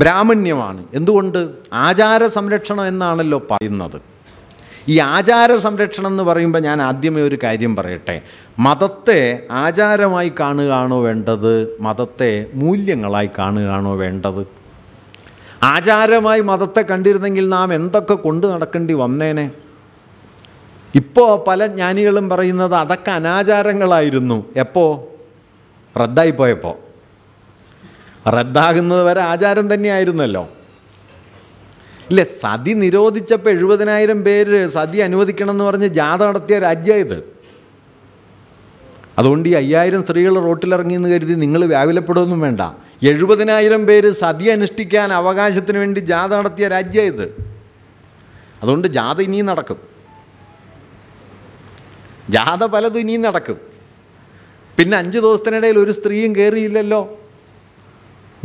ബ്രാഹ്മണ്യമാണ് എന്തുകൊണ്ട് ആചാര സംരക്ഷണം എന്നാണല്ലോ പറയുന്നത് ഈ ആചാര സംരക്ഷണം എന്ന് പറയുമ്പോൾ ഞാൻ ആദ്യമേ ഒരു കാര്യം പറയട്ടെ മതത്തെ ആചാരമായി കാണുകയാണോ വേണ്ടത് മതത്തെ മൂല്യങ്ങളായി കാണുകയാണോ വേണ്ടത് ആചാരമായി മതത്തെ കണ്ടിരുന്നെങ്കിൽ നാം എന്തൊക്കെ കൊണ്ടു നടക്കേണ്ടി വന്നേനെ ഇപ്പോൾ പല ജ്ഞാനികളും പറയുന്നത് അതൊക്കെ അനാചാരങ്ങളായിരുന്നു എപ്പോൾ റദ്ദായിപ്പോയപ്പോൾ റദ്ദാകുന്നത് വരെ ആചാരം തന്നെയായിരുന്നല്ലോ ഇല്ല സതി നിരോധിച്ചപ്പോൾ എഴുപതിനായിരം പേര് സതി അനുവദിക്കണം എന്ന് പറഞ്ഞ് ജാഥ നടത്തിയ രാജ്യം ഇത് അതുകൊണ്ട് ഈ അയ്യായിരം സ്ത്രീകൾ റോട്ടിലിറങ്ങിയെന്ന് കരുതി നിങ്ങൾ വ്യാകുലപ്പെടുകയൊന്നും വേണ്ട എഴുപതിനായിരം പേര് സതി അനുഷ്ഠിക്കാൻ അവകാശത്തിന് വേണ്ടി ജാഥ നടത്തിയ രാജ്യം ഇത് അതുകൊണ്ട് ജാഥ ഇനിയും നടക്കും ജാഥ പലതും ഇനിയും നടക്കും പിന്നെ അഞ്ച് ദിവസത്തിനിടയിൽ ഒരു സ്ത്രീയും കയറിയില്ലല്ലോ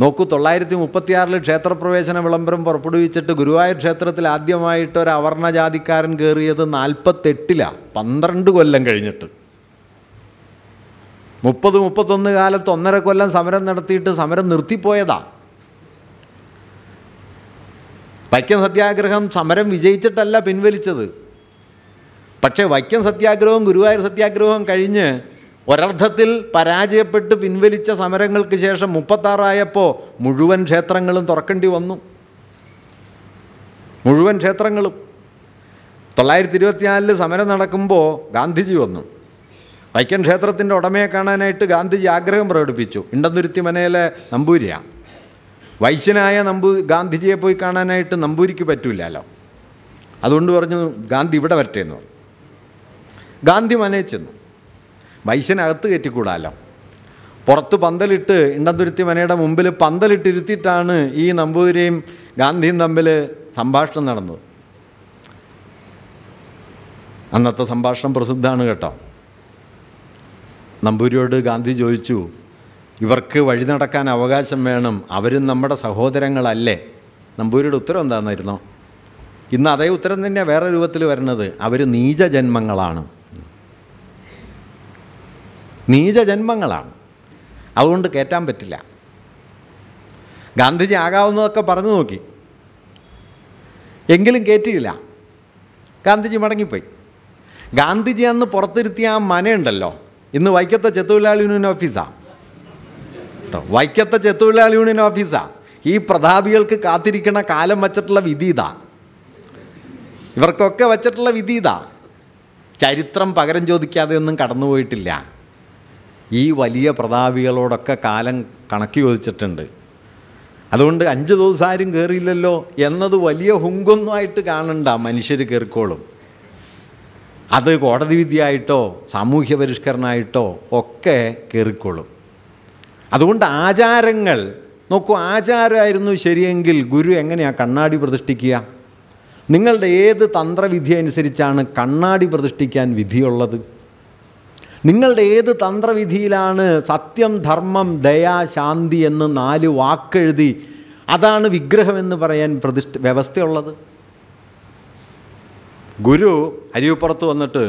നോക്കൂ തൊള്ളായിരത്തി മുപ്പത്തിയാറിൽ ക്ഷേത്രപ്രവേശന വിളംബരം പുറപ്പെടുവിച്ചിട്ട് ഗുരുവായൂർ ക്ഷേത്രത്തിൽ ആദ്യമായിട്ട് ഒരു അവർണ ജാതിക്കാരൻ കയറിയത് നാൽപ്പത്തെട്ടിലാണ് പന്ത്രണ്ട് കൊല്ലം കഴിഞ്ഞിട്ട് മുപ്പത് മുപ്പത്തൊന്ന് കാലത്ത് ഒന്നര കൊല്ലം സമരം നടത്തിയിട്ട് സമരം നിർത്തിപ്പോയതാ വൈക്കം സത്യാഗ്രഹം സമരം വിജയിച്ചിട്ടല്ല പിൻവലിച്ചത് പക്ഷേ വൈക്കം സത്യാഗ്രഹവും ഗുരുവായൂർ സത്യാഗ്രഹവും കഴിഞ്ഞ് ഒരർത്ഥത്തിൽ പരാജയപ്പെട്ട് പിൻവലിച്ച സമരങ്ങൾക്ക് ശേഷം മുപ്പത്താറായപ്പോൾ മുഴുവൻ ക്ഷേത്രങ്ങളും തുറക്കേണ്ടി വന്നു മുഴുവൻ ക്ഷേത്രങ്ങളും തൊള്ളായിരത്തി ഇരുപത്തിനാലിൽ സമരം നടക്കുമ്പോൾ ഗാന്ധിജി വന്നു വൈക്കൻ ക്ഷേത്രത്തിൻ്റെ ഉടമയെ കാണാനായിട്ട് ഗാന്ധിജി ആഗ്രഹം പ്രകടിപ്പിച്ചു ഇണ്ടന്തുരുത്തി മനയിലെ നമ്പൂരിയാണ് വൈശ്യനായ നമ്പൂ ഗാന്ധിജിയെ പോയി കാണാനായിട്ട് നമ്പൂരിക്ക് പറ്റൂലല്ലോ അതുകൊണ്ട് പറഞ്ഞു ഗാന്ധി ഇവിടെ വരട്ടെ എന്ന് പറഞ്ഞു ഗാന്ധി മനയിൽ ചെന്നു വൈശ്യനകത്ത് കയറ്റിക്കൂടാലോ പുറത്ത് പന്തലിട്ട് ഇണ്ടന്തുരുത്തി മനയുടെ മുമ്പിൽ പന്തലിട്ടിരുത്തിയിട്ടാണ് ഈ നമ്പൂതിരിയും ഗാന്ധിയും തമ്മിൽ സംഭാഷണം നടന്നത് അന്നത്തെ സംഭാഷണം പ്രസിദ്ധമാണ് കേട്ടോ നമ്പൂരിയോട് ഗാന്ധി ചോദിച്ചു ഇവർക്ക് വഴി നടക്കാൻ അവകാശം വേണം അവരും നമ്മുടെ സഹോദരങ്ങളല്ലേ നമ്പൂരിയുടെ ഉത്തരം എന്താണെന്നായിരുന്നോ ഇന്ന് അതേ ഉത്തരം തന്നെയാണ് വേറെ രൂപത്തിൽ വരുന്നത് അവർ നീചജന്മങ്ങളാണ് നീചജന്മങ്ങളാണ് അതുകൊണ്ട് കയറ്റാൻ പറ്റില്ല ഗാന്ധിജി ആകാവുന്നതൊക്കെ പറഞ്ഞു നോക്കി എങ്കിലും കയറ്റിയില്ല ഗാന്ധിജി മടങ്ങിപ്പോയി ഗാന്ധിജി അന്ന് പുറത്തിരുത്തിയ ആ മനയുണ്ടല്ലോ ഇന്ന് വൈക്കത്തെ ചെത്തുവിലാളി യൂണിയൻ ഓഫീസാണ് കേട്ടോ വൈക്കത്തെ ചെത്തുവിലാളി യൂണിയൻ ഓഫീസാണ് ഈ പ്രതാപികൾക്ക് കാത്തിരിക്കണ കാലം വച്ചിട്ടുള്ള വിധി ഇതാ ഇവർക്കൊക്കെ വച്ചിട്ടുള്ള വിധി ഇതാ ചരിത്രം പകരം ചോദിക്കാതെ ഒന്നും കടന്നുപോയിട്ടില്ല ഈ വലിയ പ്രതാപികളോടൊക്കെ കാലം കണക്കി ചോദിച്ചിട്ടുണ്ട് അതുകൊണ്ട് അഞ്ച് ദിവസം ആരും കയറിയില്ലല്ലോ എന്നത് വലിയ ഹുങ്കൊന്നുമായിട്ട് കാണണ്ട മനുഷ്യർ കയറിക്കോളും അത് കോടതി വിദ്യയായിട്ടോ സാമൂഹ്യ പരിഷ്കരണമായിട്ടോ ഒക്കെ കയറിക്കോളും അതുകൊണ്ട് ആചാരങ്ങൾ നോക്കൂ ആചാരമായിരുന്നു ശരിയെങ്കിൽ ഗുരു എങ്ങനെയാണ് കണ്ണാടി പ്രതിഷ്ഠിക്കുക നിങ്ങളുടെ ഏത് തന്ത്രവിധി അനുസരിച്ചാണ് കണ്ണാടി പ്രതിഷ്ഠിക്കാൻ വിധിയുള്ളത് നിങ്ങളുടെ ഏത് തന്ത്രവിധിയിലാണ് സത്യം ധർമ്മം ദയ ശാന്തി എന്ന് നാല് വാക്കെഴുതി അതാണ് വിഗ്രഹമെന്ന് പറയാൻ പ്രതിഷ്ഠ വ്യവസ്ഥയുള്ളത് ഗുരു അരിവുപ്പുറത്ത് വന്നിട്ട്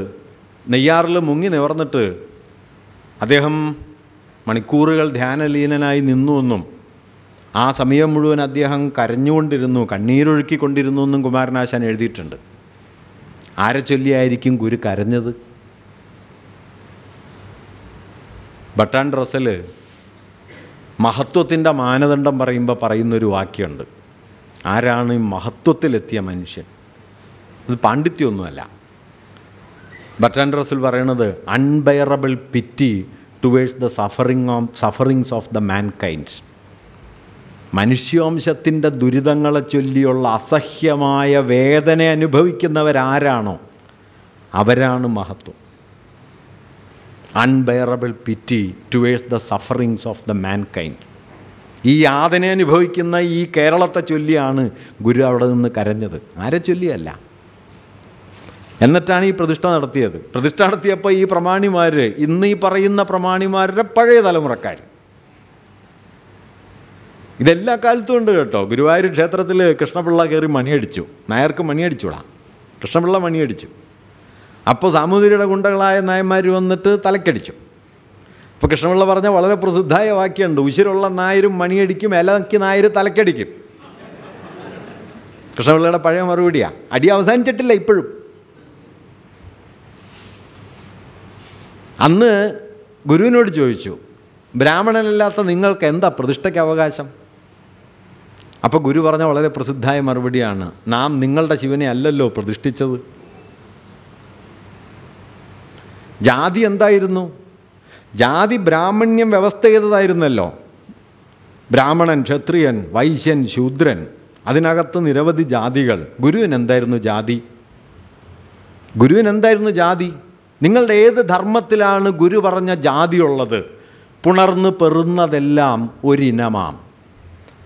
നെയ്യാറിൽ മുങ്ങി നിവർന്നിട്ട് അദ്ദേഹം മണിക്കൂറുകൾ ധ്യാനലീനനായി എന്നും ആ സമയം മുഴുവൻ അദ്ദേഹം കരഞ്ഞുകൊണ്ടിരുന്നു കണ്ണീരൊഴുക്കിക്കൊണ്ടിരുന്നു എന്നും കുമാരനാശാൻ എഴുതിയിട്ടുണ്ട് ആരെ ചൊല്ലിയായിരിക്കും ഗുരു കരഞ്ഞത് ബട്ടാൻ റസൽ മഹത്വത്തിൻ്റെ മാനദണ്ഡം പറയുമ്പോൾ പറയുന്നൊരു വാക്യമുണ്ട് ആരാണ് മഹത്വത്തിലെത്തിയ മനുഷ്യൻ അത് പാണ്ഡിത്യമൊന്നുമല്ല ബട്ടാൻ റസൽ പറയണത് unbearable pity towards the suffering of sufferings of the mankind മനുഷ്യവംശത്തിൻ്റെ ദുരിതങ്ങളെ ചൊല്ലിയുള്ള അസഹ്യമായ വേദന അനുഭവിക്കുന്നവരാരാണോ അവരാണ് മഹത്വം unbearable pity towards the sufferings of the kind ഈ യാതനെ അനുഭവിക്കുന്ന ഈ കേരളത്തെ ചൊല്ലിയാണ് ഗുരു അവിടെ നിന്ന് കരഞ്ഞത് ആരെ ചൊല്ലിയല്ല എന്നിട്ടാണ് ഈ പ്രതിഷ്ഠ നടത്തിയത് പ്രതിഷ്ഠ നടത്തിയപ്പോൾ ഈ പ്രമാണിമാർ ഇന്ന് ഈ പറയുന്ന പ്രമാണിമാരുടെ പഴയ തലമുറക്കാർ ഇതെല്ലാ കാലത്തും ഉണ്ട് കേട്ടോ ഗുരുവായൂർ ക്ഷേത്രത്തിൽ കൃഷ്ണപിള്ള കയറി മണിയടിച്ചു നായർക്ക് മണിയടിച്ചൂടാ കൃഷ്ണപിള്ള മണിയടിച്ചു അപ്പോൾ സാമൂതിരിയുടെ ഗുണ്ടകളായ നായന്മാർ വന്നിട്ട് തലക്കടിച്ചു അപ്പോൾ കൃഷ്ണപിള്ള പറഞ്ഞ വളരെ പ്രസിദ്ധമായ വാക്യമുണ്ട് ഉശിരുള്ള നായരും മണിയടിക്കും ഇലക്കി നായർ തലക്കടിക്കും കൃഷ്ണപിള്ളയുടെ പഴയ മറുപടിയാണ് അടി അവസാനിച്ചിട്ടില്ല ഇപ്പോഴും അന്ന് ഗുരുവിനോട് ചോദിച്ചു ബ്രാഹ്മണനല്ലാത്ത നിങ്ങൾക്ക് എന്താ പ്രതിഷ്ഠയ്ക്ക് അവകാശം അപ്പോൾ ഗുരു പറഞ്ഞ വളരെ പ്രസിദ്ധമായ മറുപടിയാണ് നാം നിങ്ങളുടെ ശിവനെ അല്ലല്ലോ പ്രതിഷ്ഠിച്ചത് ജാതി എന്തായിരുന്നു ജാതി ബ്രാഹ്മണ്യം വ്യവസ്ഥ ചെയ്തതായിരുന്നല്ലോ ബ്രാഹ്മണൻ ക്ഷത്രിയൻ വൈശ്യൻ ശൂദ്രൻ അതിനകത്ത് നിരവധി ജാതികൾ ഗുരുവിന് എന്തായിരുന്നു ജാതി ഗുരുവിൻ എന്തായിരുന്നു ജാതി നിങ്ങളുടെ ഏത് ധർമ്മത്തിലാണ് ഗുരു പറഞ്ഞ ജാതിയുള്ളത് പുണർന്ന് പെറുന്നതെല്ലാം ഒരിനമാം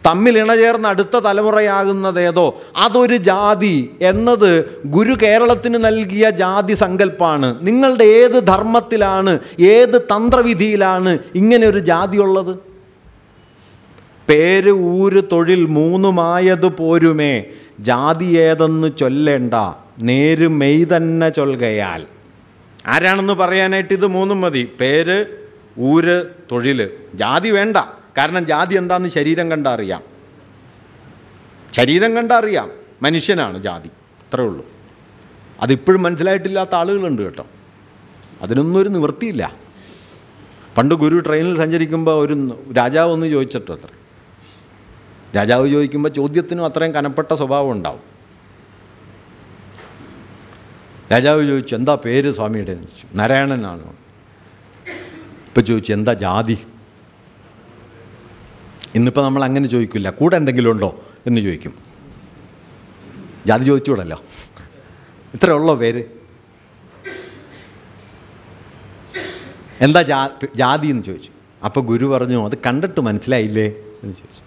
തമ്മിൽ ഇണചേർന്ന് അടുത്ത തലമുറയാകുന്നതേതോ അതൊരു ജാതി എന്നത് ഗുരു കേരളത്തിന് നൽകിയ ജാതി സങ്കല്പമാണ് നിങ്ങളുടെ ഏത് ധർമ്മത്തിലാണ് ഏത് തന്ത്രവിധിയിലാണ് ഇങ്ങനെ ഒരു ജാതിയുള്ളത് പേര് ഊര് തൊഴിൽ മൂന്നുമായത് പോരുമേ ജാതി ഏതെന്ന് ചൊല്ലേണ്ട നേര് മെയ് തന്നെ ചൊൽകയാൽ ആരാണെന്ന് പറയാനായിട്ട് ഇത് മൂന്നും മതി പേര് ഊര് തൊഴിൽ ജാതി വേണ്ട കാരണം ജാതി എന്താന്ന് ശരീരം കണ്ടാൽ അറിയാം ശരീരം കണ്ടാൽ അറിയാം മനുഷ്യനാണ് ജാതി അത്രേ ഉള്ളൂ അതിപ്പോഴും മനസ്സിലായിട്ടില്ലാത്ത ആളുകളുണ്ട് കേട്ടോ അതിനൊന്നും ഒരു നിവൃത്തിയില്ല പണ്ട് ഗുരു ട്രെയിനിൽ സഞ്ചരിക്കുമ്പോൾ ഒരു രാജാവ് ഒന്ന് ചോദിച്ചിട്ടു അത്ര രാജാവ് ചോദിക്കുമ്പോൾ ചോദ്യത്തിനും അത്രയും കനപ്പെട്ട സ്വഭാവം ഉണ്ടാവും രാജാവ് ചോദിച്ചു എന്താ പേര് സ്വാമിയുടെ ചോദിച്ചു നാരായണനാണ് ഇപ്പം ചോദിച്ചു എന്താ ജാതി ഇന്നിപ്പോൾ നമ്മൾ അങ്ങനെ ചോദിക്കില്ല കൂടെ എന്തെങ്കിലും ഉണ്ടോ എന്ന് ചോദിക്കും ജാതി ചോദിച്ചുകൂടല്ലോ ഇത്രേ ഉള്ളോ പേര് എന്താ ജാ ജാതി എന്ന് ചോദിച്ചു അപ്പോൾ ഗുരു പറഞ്ഞു അത് കണ്ടിട്ട് മനസ്സിലായില്ലേ എന്ന് ചോദിച്ചു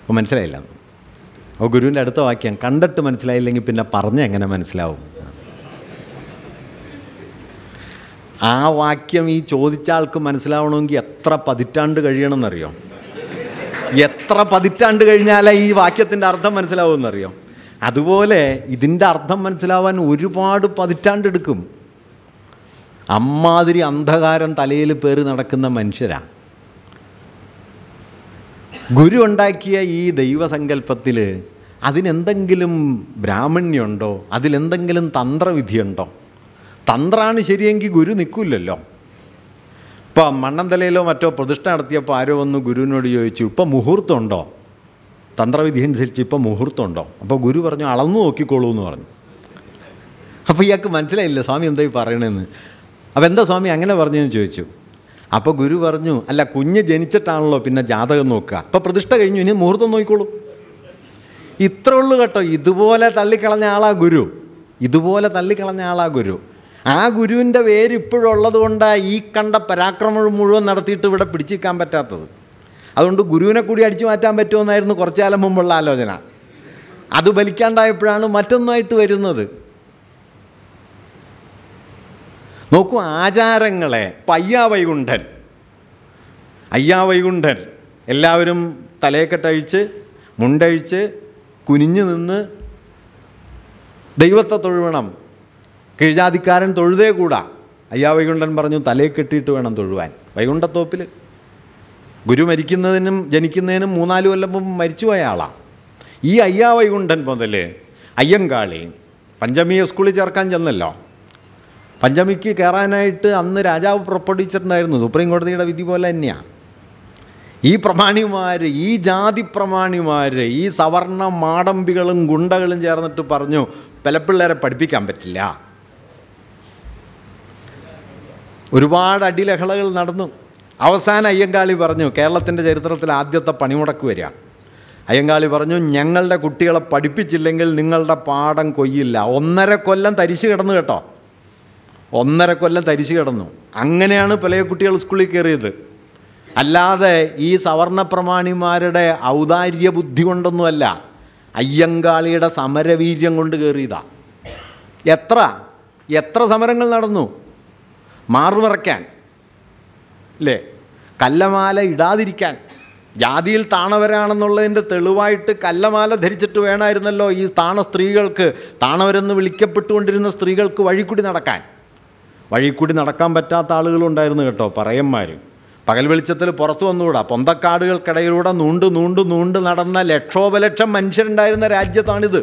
അപ്പോൾ മനസ്സിലായില്ല അപ്പോൾ ഗുരുവിൻ്റെ അടുത്ത വാക്യം കണ്ടിട്ട് മനസ്സിലായില്ലെങ്കിൽ പിന്നെ പറഞ്ഞ് എങ്ങനെ മനസ്സിലാവും ആ വാക്യം ഈ ചോദിച്ച ആൾക്ക് മനസ്സിലാവണമെങ്കിൽ എത്ര പതിറ്റാണ്ട് കഴിയണമെന്നറിയോ എത്ര പതിറ്റാണ്ട് കഴിഞ്ഞാലേ ഈ വാക്യത്തിൻ്റെ അർത്ഥം മനസ്സിലാവുമെന്നറിയോ അതുപോലെ ഇതിൻ്റെ അർത്ഥം മനസ്സിലാവാൻ ഒരുപാട് പതിറ്റാണ്ടെടുക്കും അമ്മാതിരി അന്ധകാരം തലയിൽ പേറി നടക്കുന്ന മനുഷ്യരാണ് ഗുരു ഉണ്ടാക്കിയ ഈ ദൈവസങ്കല്പത്തിൽ അതിനെന്തെങ്കിലും ബ്രാഹ്മണ്യുണ്ടോ അതിലെന്തെങ്കിലും തന്ത്രവിധിയുണ്ടോ തന്ത്രമാണ് ശരിയെങ്കിൽ ഗുരു നിൽക്കില്ലല്ലോ ഇപ്പോൾ മണ്ണന്തലയിലോ മറ്റോ പ്രതിഷ്ഠ നടത്തിയപ്പോൾ ആരോ ഒന്ന് ഗുരുവിനോട് ചോദിച്ചു ഇപ്പം മുഹൂർത്തമുണ്ടോ തന്ത്രവിധി അനുസരിച്ച് ഇപ്പം മുഹൂർത്തമുണ്ടോ അപ്പോൾ ഗുരു പറഞ്ഞു അളന്നു നോക്കിക്കോളൂ എന്ന് പറഞ്ഞു അപ്പോൾ ഇയാൾക്ക് മനസ്സിലായില്ല സ്വാമി എന്തായി പറയണേന്ന് അപ്പോൾ എന്താ സ്വാമി അങ്ങനെ പറഞ്ഞെന്ന് ചോദിച്ചു അപ്പോൾ ഗുരു പറഞ്ഞു അല്ല കുഞ്ഞ് ജനിച്ചിട്ടാണല്ലോ പിന്നെ ജാതകം നോക്കുക അപ്പോൾ പ്രതിഷ്ഠ കഴിഞ്ഞു ഇനി മുഹൂർത്തം നോക്കിക്കോളൂ ഇത്രയുള്ളൂ കേട്ടോ ഇതുപോലെ തള്ളിക്കളഞ്ഞ ആളാ ഗുരു ഇതുപോലെ തള്ളിക്കളഞ്ഞ ആളാ ഗുരു ആ ഗുരുവിൻ്റെ പേര് ഇപ്പോഴുള്ളത് കൊണ്ടാണ് ഈ കണ്ട പരാക്രമം മുഴുവൻ നടത്തിയിട്ട് ഇവിടെ പിടിച്ചിരിക്കാൻ പറ്റാത്തത് അതുകൊണ്ട് ഗുരുവിനെ കൂടി അടിച്ചു മാറ്റാൻ പറ്റുമെന്നായിരുന്നു കുറച്ചു കാലം മുമ്പുള്ള ആലോചന അത് ബലിക്കാണ്ടായപ്പോഴാണ് മറ്റൊന്നായിട്ട് വരുന്നത് നോക്കൂ ആചാരങ്ങളെ പയ്യാ വൈകുണ്ഠൻ അയ്യാ വൈകുണ്ഠൻ എല്ലാവരും തലയെക്കെട്ടഴിച്ച് മുണ്ടഴിച്ച് കുനിഞ്ഞു നിന്ന് ദൈവത്തെ തൊഴുവണം കീഴ്ജാതിക്കാരൻ തൊഴുതേ കൂടാ അയ്യാ വൈകുണ്ഠൻ പറഞ്ഞു തലയെ കെട്ടിയിട്ട് വേണം തൊഴുവാൻ വൈകുണ്ഠത്തോപ്പിൽ ഗുരു മരിക്കുന്നതിനും ജനിക്കുന്നതിനും മൂന്നാല് കൊല്ലം മുമ്പ് മരിച്ചുപോയ ആളാണ് ഈ അയ്യാ വൈകുണ്ഠൻ മുതൽ അയ്യങ്കാളി പഞ്ചമി സ്കൂളിൽ ചേർക്കാൻ ചെന്നല്ലോ പഞ്ചമിക്ക് കയറാനായിട്ട് അന്ന് രാജാവ് പുറപ്പെടുവിച്ചിട്ടുണ്ടായിരുന്നു സുപ്രീം കോടതിയുടെ വിധി പോലെ തന്നെയാണ് ഈ പ്രമാണിമാർ ഈ ജാതി പ്രമാണിമാർ ഈ സവർണ മാടമ്പികളും ഗുണ്ടകളും ചേർന്നിട്ട് പറഞ്ഞു പിള്ളേരെ പഠിപ്പിക്കാൻ പറ്റില്ല ഒരുപാട് അടിലഹളകൾ നടന്നു അവസാന അയ്യങ്കാളി പറഞ്ഞു കേരളത്തിൻ്റെ ചരിത്രത്തിൽ ആദ്യത്തെ പണിമുടക്ക് വരിക അയ്യങ്കാളി പറഞ്ഞു ഞങ്ങളുടെ കുട്ടികളെ പഠിപ്പിച്ചില്ലെങ്കിൽ നിങ്ങളുടെ പാഠം കൊയ്യില്ല ഒന്നര കൊല്ലം തരിശു കിടന്നു കേട്ടോ ഒന്നര കൊല്ലം തരിശു കിടന്നു അങ്ങനെയാണ് പല കുട്ടികൾ സ്കൂളിൽ കയറിയത് അല്ലാതെ ഈ സവർണ പ്രമാണിമാരുടെ ഔദാര്യ ബുദ്ധി കൊണ്ടൊന്നുമല്ല അയ്യങ്കാളിയുടെ സമരവീര്യം കൊണ്ട് കയറിയതാണ് എത്ര എത്ര സമരങ്ങൾ നടന്നു മാറുവിറയ്ക്കാൻ അല്ലേ കല്ലമാല ഇടാതിരിക്കാൻ ജാതിയിൽ താണവരാണെന്നുള്ളതിൻ്റെ തെളിവായിട്ട് കല്ലമാല ധരിച്ചിട്ട് വേണമായിരുന്നല്ലോ ഈ താണ സ്ത്രീകൾക്ക് താണവരെന്ന് വിളിക്കപ്പെട്ടുകൊണ്ടിരുന്ന സ്ത്രീകൾക്ക് വഴിക്കൂടി നടക്കാൻ വഴിക്കൂടി നടക്കാൻ പറ്റാത്ത ആളുകളുണ്ടായിരുന്നു കേട്ടോ പറയന്മാർ പകൽ വെളിച്ചത്തിൽ പുറത്തു വന്നുകൂടാ പൊന്തക്കാടുകൾക്കിടയിലൂടെ നൂണ്ട് നൂണ്ട് നൂണ്ട് നടന്ന ലക്ഷോപലക്ഷം മനുഷ്യരുണ്ടായിരുന്ന രാജ്യത്താണിത്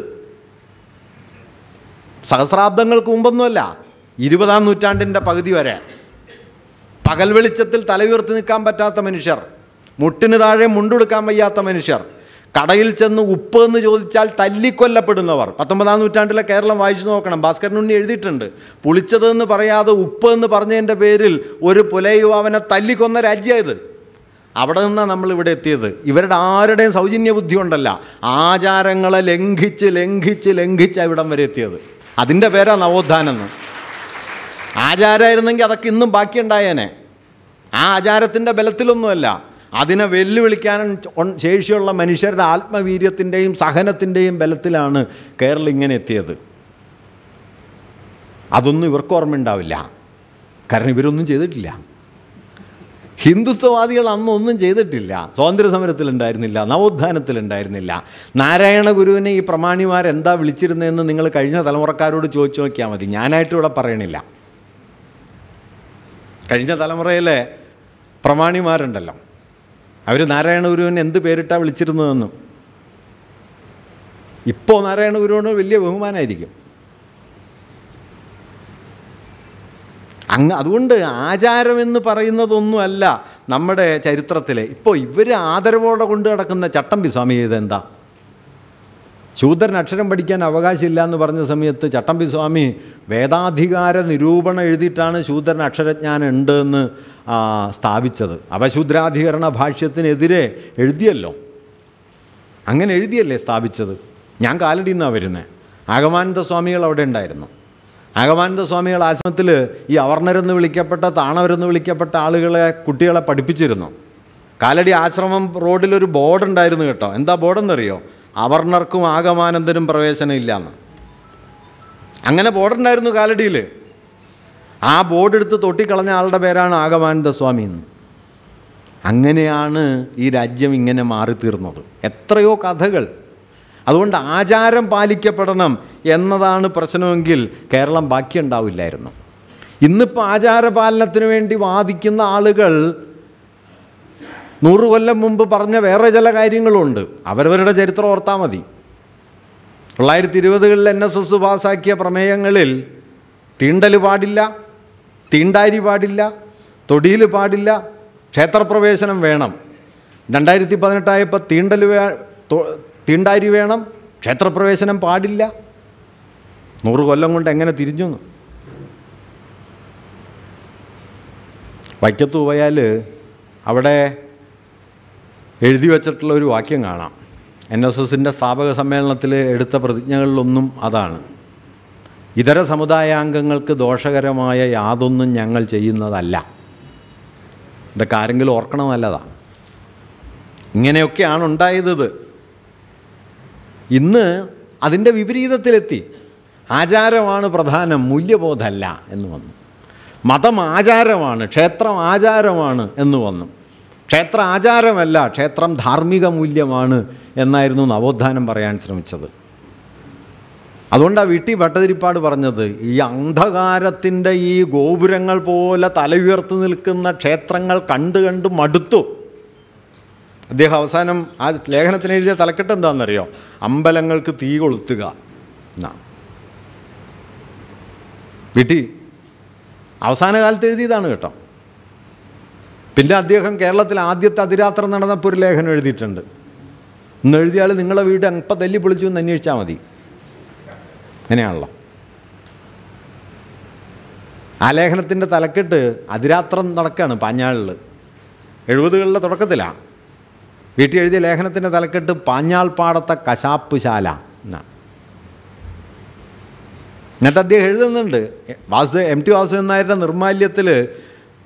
സഹസ്രാബ്ദങ്ങൾക്ക് മുമ്പൊന്നുമല്ല ഇരുപതാം നൂറ്റാണ്ടിൻ്റെ പകുതി വരെ പകൽ വെളിച്ചത്തിൽ തലയുയർത്തി നിൽക്കാൻ പറ്റാത്ത മനുഷ്യർ മുട്ടിന് താഴെ മുണ്ടെടുക്കാൻ വയ്യാത്ത മനുഷ്യർ കടയിൽ ചെന്ന് ഉപ്പ് എന്ന് ചോദിച്ചാൽ തല്ലിക്കൊല്ലപ്പെടുന്നവർ പത്തൊമ്പതാം നൂറ്റാണ്ടിലെ കേരളം വായിച്ചു നോക്കണം ഭാസ്കരൻ ഉണ്ണി എഴുതിയിട്ടുണ്ട് പുളിച്ചതെന്ന് പറയാതെ ഉപ്പ് എന്ന് പറഞ്ഞതിൻ്റെ പേരിൽ ഒരു പുലയുവാവനെ തല്ലിക്കൊന്ന രാജ്യമായത് അവിടെ നിന്നാണ് നമ്മൾ ഇവിടെ എത്തിയത് ഇവരുടെ ആരുടെയും സൗജന്യ ബുദ്ധി ഉണ്ടല്ല ആചാരങ്ങളെ ലംഘിച്ച് ലംഘിച്ച് ലംഘിച്ച് ഇവിടം വരെ എത്തിയത് അതിൻ്റെ പേരാണ് നവോത്ഥാനെന്ന് ആചാരമായിരുന്നെങ്കിൽ അതൊക്കെ ഇന്നും ബാക്കിയുണ്ടായേനെ ആ ആചാരത്തിൻ്റെ ബലത്തിലൊന്നുമല്ല അതിനെ വെല്ലുവിളിക്കാൻ ശേഷിയുള്ള മനുഷ്യരുടെ ആത്മവീര്യത്തിൻ്റെയും സഹനത്തിൻ്റെയും ബലത്തിലാണ് കേരളം ഇങ്ങനെ എത്തിയത് അതൊന്നും ഇവർക്ക് ഓർമ്മയുണ്ടാവില്ല കാരണം ഇവരൊന്നും ചെയ്തിട്ടില്ല ഹിന്ദുത്വവാദികൾ അന്നൊന്നും ചെയ്തിട്ടില്ല സ്വാതന്ത്ര്യ സമരത്തിലുണ്ടായിരുന്നില്ല നവോത്ഥാനത്തിലുണ്ടായിരുന്നില്ല നാരായണ ഗുരുവിനെ ഈ പ്രമാണിമാരെന്താ വിളിച്ചിരുന്നതെന്ന് നിങ്ങൾ കഴിഞ്ഞ തലമുറക്കാരോട് ചോദിച്ചു നോക്കിയാൽ മതി ഞാനായിട്ടിവിടെ പറയണില്ല കഴിഞ്ഞ തലമുറയിലെ പ്രമാണിമാരുണ്ടല്ലോ അവർ നാരായണ ഗുരുവിന് എന്ത് പേരിട്ടാണ് വിളിച്ചിരുന്നതെന്നും ഇപ്പോൾ നാരായണ ഗുരുവിനോട് വലിയ ബഹുമാനമായിരിക്കും അങ്ങ് അതുകൊണ്ട് ആചാരമെന്ന് പറയുന്നതൊന്നുമല്ല നമ്മുടെ ചരിത്രത്തിലെ ഇപ്പോൾ ഇവർ ആദരവോടെ കൊണ്ട് നടക്കുന്ന ചട്ടമ്പി സ്വാമി ചെയ്തെന്താ ശൂദ്രൻ അക്ഷരം പഠിക്കാൻ അവകാശമില്ല എന്ന് പറഞ്ഞ സമയത്ത് ചട്ടമ്പി സ്വാമി വേദാധികാര നിരൂപണം എഴുതിയിട്ടാണ് ശൂദ്രൻ അക്ഷരജ്ഞാനം ഉണ്ട് എന്ന് സ്ഥാപിച്ചത് അവശൂദ്രാധികരണ ഭാഷ്യത്തിനെതിരെ എഴുതിയല്ലോ അങ്ങനെ എഴുതിയല്ലേ സ്ഥാപിച്ചത് ഞാൻ കാലടി നിന്നാണ് വരുന്നത് ആഗമാനന്ദ സ്വാമികൾ അവിടെ ഉണ്ടായിരുന്നു ആഗമാനന്ദ സ്വാമികൾ ആശ്രമത്തിൽ ഈ അവർണരെന്ന് വിളിക്കപ്പെട്ട താണവരെന്ന് വിളിക്കപ്പെട്ട ആളുകളെ കുട്ടികളെ പഠിപ്പിച്ചിരുന്നു കാലടി ആശ്രമം റോഡിലൊരു ബോർഡുണ്ടായിരുന്നു കേട്ടോ എന്താ ബോർഡെന്നറിയോ അവർണർക്കും ആഗമാനന്ദനും പ്രവേശനം ഇല്ലയെന്ന് അങ്ങനെ ബോർഡുണ്ടായിരുന്നു കാലടിയിൽ ആ ബോർഡ് എടുത്ത് തൊട്ടിക്കളഞ്ഞ ആളുടെ പേരാണ് ആഗമാനന്ദ സ്വാമി എന്ന് അങ്ങനെയാണ് ഈ രാജ്യം ഇങ്ങനെ മാറിത്തീർന്നത് എത്രയോ കഥകൾ അതുകൊണ്ട് ആചാരം പാലിക്കപ്പെടണം എന്നതാണ് പ്രശ്നമെങ്കിൽ കേരളം ബാക്കിയുണ്ടാവില്ലായിരുന്നു ഇന്നിപ്പോൾ ആചാരപാലനത്തിന് വേണ്ടി വാദിക്കുന്ന ആളുകൾ നൂറ് കൊല്ലം മുമ്പ് പറഞ്ഞ വേറെ ചില കാര്യങ്ങളുണ്ട് അവരവരുടെ ചരിത്രം ഓർത്താൽ മതി തൊള്ളായിരത്തി ഇരുപതുകളിൽ എൻ എസ് എസ് പാസാക്കിയ പ്രമേയങ്ങളിൽ തീണ്ടൽ പാടില്ല തീണ്ടാരി പാടില്ല തൊടിയിൽ പാടില്ല ക്ഷേത്രപ്രവേശനം വേണം രണ്ടായിരത്തി പതിനെട്ടായപ്പോൾ തീണ്ടൽ വേ തീണ്ടാരി വേണം ക്ഷേത്രപ്രവേശനം പാടില്ല നൂറ് കൊല്ലം കൊണ്ട് എങ്ങനെ തിരിഞ്ഞു വൈക്കത്ത് പോയാൽ അവിടെ എഴുതി വച്ചിട്ടുള്ള ഒരു വാക്യം കാണാം എൻ എസ് എസിൻ്റെ സ്ഥാപക സമ്മേളനത്തിൽ എടുത്ത പ്രതിജ്ഞകളിലൊന്നും അതാണ് ഇതര സമുദായാംഗങ്ങൾക്ക് ദോഷകരമായ യാതൊന്നും ഞങ്ങൾ ചെയ്യുന്നതല്ല ഇതൊക്കെ ആരെങ്കിലും ഓർക്കണം നല്ലതാണ് ഇങ്ങനെയൊക്കെയാണ് ഉണ്ടായത് ഇന്ന് അതിൻ്റെ വിപരീതത്തിലെത്തി ആചാരമാണ് പ്രധാനം മൂല്യബോധമല്ല എന്ന് വന്നു മതം ആചാരമാണ് ക്ഷേത്രം ആചാരമാണ് എന്ന് വന്നു ക്ഷേത്ര ആചാരമല്ല ക്ഷേത്രം ധാർമ്മിക മൂല്യമാണ് എന്നായിരുന്നു നവോത്ഥാനം പറയാൻ ശ്രമിച്ചത് അതുകൊണ്ടാണ് ആ ടി ഭട്ടതിരിപ്പാട് പറഞ്ഞത് ഈ അന്ധകാരത്തിൻ്റെ ഈ ഗോപുരങ്ങൾ പോലെ ഉയർത്തു നിൽക്കുന്ന ക്ഷേത്രങ്ങൾ കണ്ട് കണ്ട് മടുത്തു അദ്ദേഹം അവസാനം ആ ലേഖനത്തിന് എഴുതിയ തലക്കെട്ട് എന്താണെന്നറിയോ അമ്പലങ്ങൾക്ക് തീ കൊളുത്തുക എന്നാണ് വിട്ടി അവസാന കാലത്ത് എഴുതിയതാണ് കേട്ടോ പിന്നെ അദ്ദേഹം കേരളത്തിൽ ആദ്യത്തെ അതിരാത്രം നടന്നപ്പോൾ ഒരു ലേഖനം എഴുതിയിട്ടുണ്ട് ഇന്ന് എഴുതിയാൽ നിങ്ങളെ വീട് അപ്പം തല്ലി പൊളിച്ചു എന്ന് അന്വേഷിച്ചാൽ മതി അങ്ങനെയാണല്ലോ ആ ലേഖനത്തിൻ്റെ തലക്കെട്ട് അതിരാത്രം നടക്കുകയാണ് പാഞ്ഞാളിൽ എഴുപതുകളിലെ തുടക്കത്തിലാണ് വീട്ടിൽ എഴുതിയ ലേഖനത്തിൻ്റെ തലക്കെട്ട് പാഞ്ഞാൾ പാടത്തെ കശാപ്പ് ശാല എന്നാണ് എന്നിട്ട് അദ്ദേഹം എഴുതുന്നുണ്ട് വാസുദേവ് എം ടി വാസുദേവൻ നായരുടെ നിർമാല്യത്തിൽ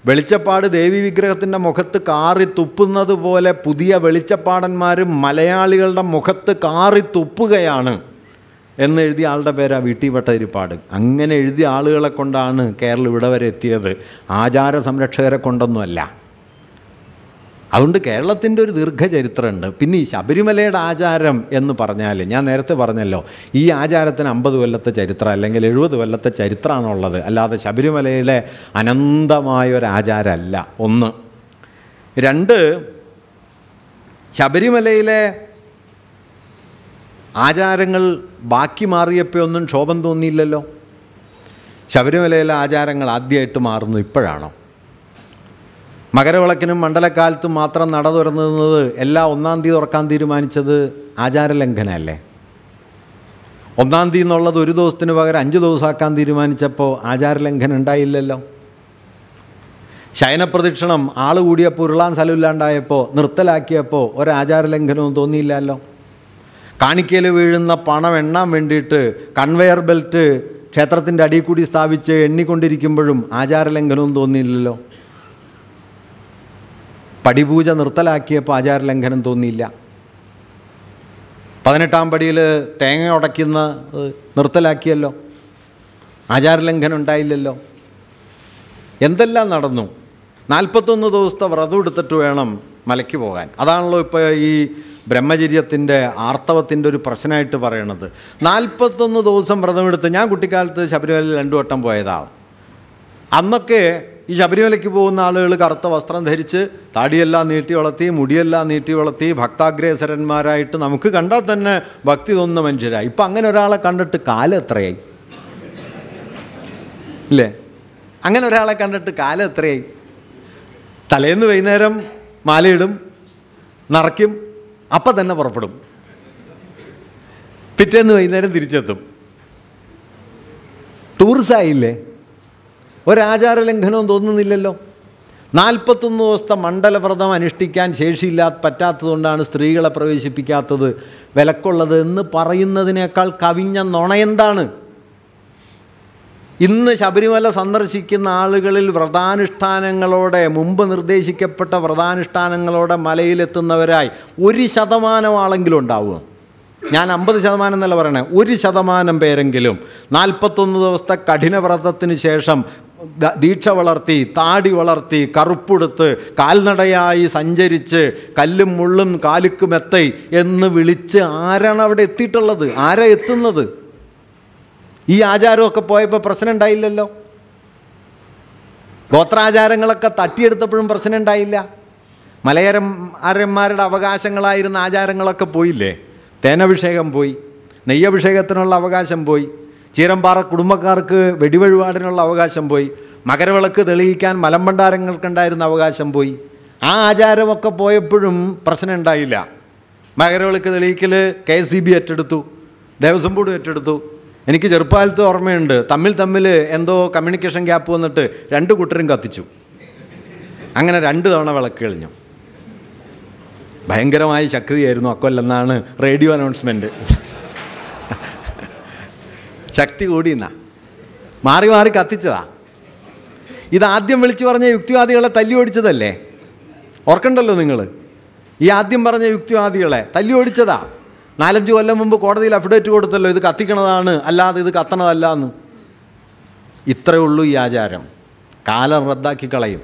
വെളിച്ചപ്പാട് ദേവി വിഗ്രഹത്തിൻ്റെ മുഖത്ത് കാറി തുപ്പുന്നത് പോലെ പുതിയ വെളിച്ചപ്പാടന്മാർ മലയാളികളുടെ മുഖത്ത് കാറി തുപ്പുകയാണ് എന്നെഴുതിയ ആളുടെ പേരാ വി ടി അങ്ങനെ എഴുതിയ ആളുകളെ കൊണ്ടാണ് കേരളം ഇവിടെ വരെ എത്തിയത് ആചാര സംരക്ഷകരെ കൊണ്ടൊന്നുമല്ല അതുകൊണ്ട് കേരളത്തിൻ്റെ ഒരു ദീർഘചരിത്രമുണ്ട് പിന്നെ ഈ ശബരിമലയുടെ ആചാരം എന്ന് പറഞ്ഞാൽ ഞാൻ നേരത്തെ പറഞ്ഞല്ലോ ഈ ആചാരത്തിന് അമ്പത് കൊല്ലത്തെ ചരിത്രം അല്ലെങ്കിൽ എഴുപത് കൊല്ലത്തെ ചരിത്രമാണുള്ളത് അല്ലാതെ ഒരു അനന്തമായൊരാചാരമല്ല ഒന്ന് രണ്ട് ശബരിമലയിലെ ആചാരങ്ങൾ ബാക്കി മാറിയപ്പോൾ ഒന്നും ക്ഷോഭം തോന്നിയില്ലല്ലോ ശബരിമലയിലെ ആചാരങ്ങൾ ആദ്യമായിട്ട് മാറുന്നത് ഇപ്പോഴാണോ മകരവിളക്കിനും മണ്ഡലക്കാലത്തും മാത്രം നട തുറന്നിരുന്നത് എല്ലാ ഒന്നാം തീയതി തുറക്കാൻ തീരുമാനിച്ചത് ആചാരലംഘനമല്ലേ ഒന്നാം തീയതി എന്നുള്ളത് ഒരു ദിവസത്തിന് പകരം അഞ്ച് ദിവസമാക്കാൻ തീരുമാനിച്ചപ്പോൾ ആചാരലംഘനം ഉണ്ടായില്ലല്ലോ ശയനപ്രദക്ഷിണം ആൾ കൂടിയപ്പോൾ ഉരുളാൻ സ്ഥലമില്ലാണ്ടായപ്പോൾ നിർത്തലാക്കിയപ്പോൾ ഒരാചാരലംഘനവും തോന്നിയില്ലല്ലോ കാണിക്കയിൽ വീഴുന്ന പണം എണ്ണാൻ വേണ്ടിയിട്ട് കൺവെയർ ബെൽറ്റ് ക്ഷേത്രത്തിൻ്റെ അടിയിൽ കൂടി സ്ഥാപിച്ച് എണ്ണിക്കൊണ്ടിരിക്കുമ്പോഴും ആചാരലംഘനവും തോന്നിയില്ലല്ലോ പടിപൂജ നിർത്തലാക്കിയപ്പോൾ ആചാരലംഘനം തോന്നിയില്ല പതിനെട്ടാം പടിയിൽ തേങ്ങ ഉടയ്ക്കുന്ന നിർത്തലാക്കിയല്ലോ ആചാരലംഘനം ഉണ്ടായില്ലല്ലോ എന്തെല്ലാം നടന്നു നാൽപ്പത്തൊന്ന് ദിവസത്തെ വ്രതം എടുത്തിട്ട് വേണം മലയ്ക്ക് പോകാൻ അതാണല്ലോ ഇപ്പോൾ ഈ ബ്രഹ്മചര്യത്തിൻ്റെ ആർത്തവത്തിൻ്റെ ഒരു പ്രശ്നമായിട്ട് പറയണത് നാൽപ്പത്തൊന്ന് ദിവസം വ്രതമെടുത്ത് ഞാൻ കുട്ടിക്കാലത്ത് ശബരിമലയിൽ രണ്ടു വട്ടം പോയതാണ് അന്നൊക്കെ ഈ ശബരിമലയ്ക്ക് പോകുന്ന ആളുകൾ കറുത്ത വസ്ത്രം ധരിച്ച് താടിയെല്ലാം നീട്ടി വളർത്തി മുടിയെല്ലാം നീട്ടി വളർത്തി ഭക്താഗ്രേസരന്മാരായിട്ട് നമുക്ക് കണ്ടാൽ തന്നെ ഭക്തി തോന്നുന്ന മനുഷ്യരായി ഇപ്പം അങ്ങനെ ഒരാളെ കണ്ടിട്ട് കാലം എത്രയായി അല്ലേ അങ്ങനെ ഒരാളെ കണ്ടിട്ട് കാലം എത്രയായി തലേന്ന് വൈകുന്നേരം മാലയിടും നിറയ്ക്കും അപ്പം തന്നെ പുറപ്പെടും പിറ്റേന്ന് വൈകുന്നേരം തിരിച്ചെത്തും ടൂറിസായില്ലേ ഒരാചാര ലംഘനവും തോന്നുന്നില്ലല്ലോ നാൽപ്പത്തൊന്ന് ദിവസത്തെ മണ്ഡലവ്രതം അനുഷ്ഠിക്കാൻ ശേഷിയില്ലാ പറ്റാത്തതുകൊണ്ടാണ് സ്ത്രീകളെ പ്രവേശിപ്പിക്കാത്തത് വിലക്കുള്ളത് എന്ന് പറയുന്നതിനേക്കാൾ കവിഞ്ഞ നുണയെന്താണ് ഇന്ന് ശബരിമല സന്ദർശിക്കുന്ന ആളുകളിൽ വ്രതാനുഷ്ഠാനങ്ങളോടെ മുമ്പ് നിർദ്ദേശിക്കപ്പെട്ട വ്രതാനുഷ്ഠാനങ്ങളോടെ മലയിലെത്തുന്നവരായി ഒരു ശതമാനം ആളെങ്കിലും ഉണ്ടാവുക ഞാൻ അമ്പത് ശതമാനം എന്നല്ല പറയണേ ഒരു ശതമാനം പേരെങ്കിലും നാൽപ്പത്തൊന്ന് ദിവസത്തെ കഠിനവ്രതത്തിന് ശേഷം ദീക്ഷ വളർത്തി താടി വളർത്തി കറുപ്പുടുത്ത് കാൽനടയായി സഞ്ചരിച്ച് കല്ലും മുള്ളും കാലുക്കും എത്തൈ എന്ന് വിളിച്ച് ആരാണ് അവിടെ എത്തിയിട്ടുള്ളത് ആരാ എത്തുന്നത് ഈ ആചാരമൊക്കെ പോയപ്പോൾ പ്രശ്നം ഉണ്ടായില്ലല്ലോ ഗോത്രാചാരങ്ങളൊക്കെ തട്ടിയെടുത്തപ്പോഴും പ്രശ്നം ഉണ്ടായില്ല മലയരം ആര്യന്മാരുടെ അവകാശങ്ങളായിരുന്ന ആചാരങ്ങളൊക്കെ പോയില്ലേ തേനഭിഷേകം പോയി നെയ്യഭിഷേകത്തിനുള്ള അവകാശം പോയി ചീരമ്പാറ കുടുംബക്കാർക്ക് വെടിവഴിപാടിനുള്ള അവകാശം പോയി മകരവിളക്ക് തെളിയിക്കാൻ മലമ്പണ്ടാരങ്ങൾക്കുണ്ടായിരുന്ന അവകാശം പോയി ആ ആചാരമൊക്കെ പോയപ്പോഴും പ്രശ്നം ഉണ്ടായില്ല മകരവിളക്ക് തെളിയിക്കൽ കെ എസ് സി ബി ഏറ്റെടുത്തു ദേവസ്വം ബോർഡ് ഏറ്റെടുത്തു എനിക്ക് ചെറുപ്പകാലത്ത് ഓർമ്മയുണ്ട് തമ്മിൽ തമ്മിൽ എന്തോ കമ്മ്യൂണിക്കേഷൻ ഗ്യാപ്പ് വന്നിട്ട് രണ്ട് കൂട്ടരും കത്തിച്ചു അങ്ങനെ രണ്ട് തവണ വിളക്ക് കളിഞ്ഞു ഭയങ്കരമായ ശക്തിയായിരുന്നു അക്കൊല്ലെന്നാണ് റേഡിയോ അനൗൺസ്മെൻറ്റ് ശക്തി കൂടിയെന്നാ മാറി മാറി കത്തിച്ചതാ ഇതാദ്യം വിളിച്ചു പറഞ്ഞ യുക്തിവാദികളെ തല്ലി ഓടിച്ചതല്ലേ ഓർക്കണ്ടല്ലോ നിങ്ങൾ ഈ ആദ്യം പറഞ്ഞ യുക്തിവാദികളെ തല്ലി ഓടിച്ചതാ നാലഞ്ച് കൊല്ലം മുമ്പ് കോടതിയിൽ അഫിഡേറ്റ് കൊടുത്തല്ലോ ഇത് കത്തിക്കണതാണ് അല്ലാതെ ഇത് കത്തണതല്ല എന്ന് ഇത്രയേ ഉള്ളൂ ഈ ആചാരം കാലം റദ്ദാക്കി കളയും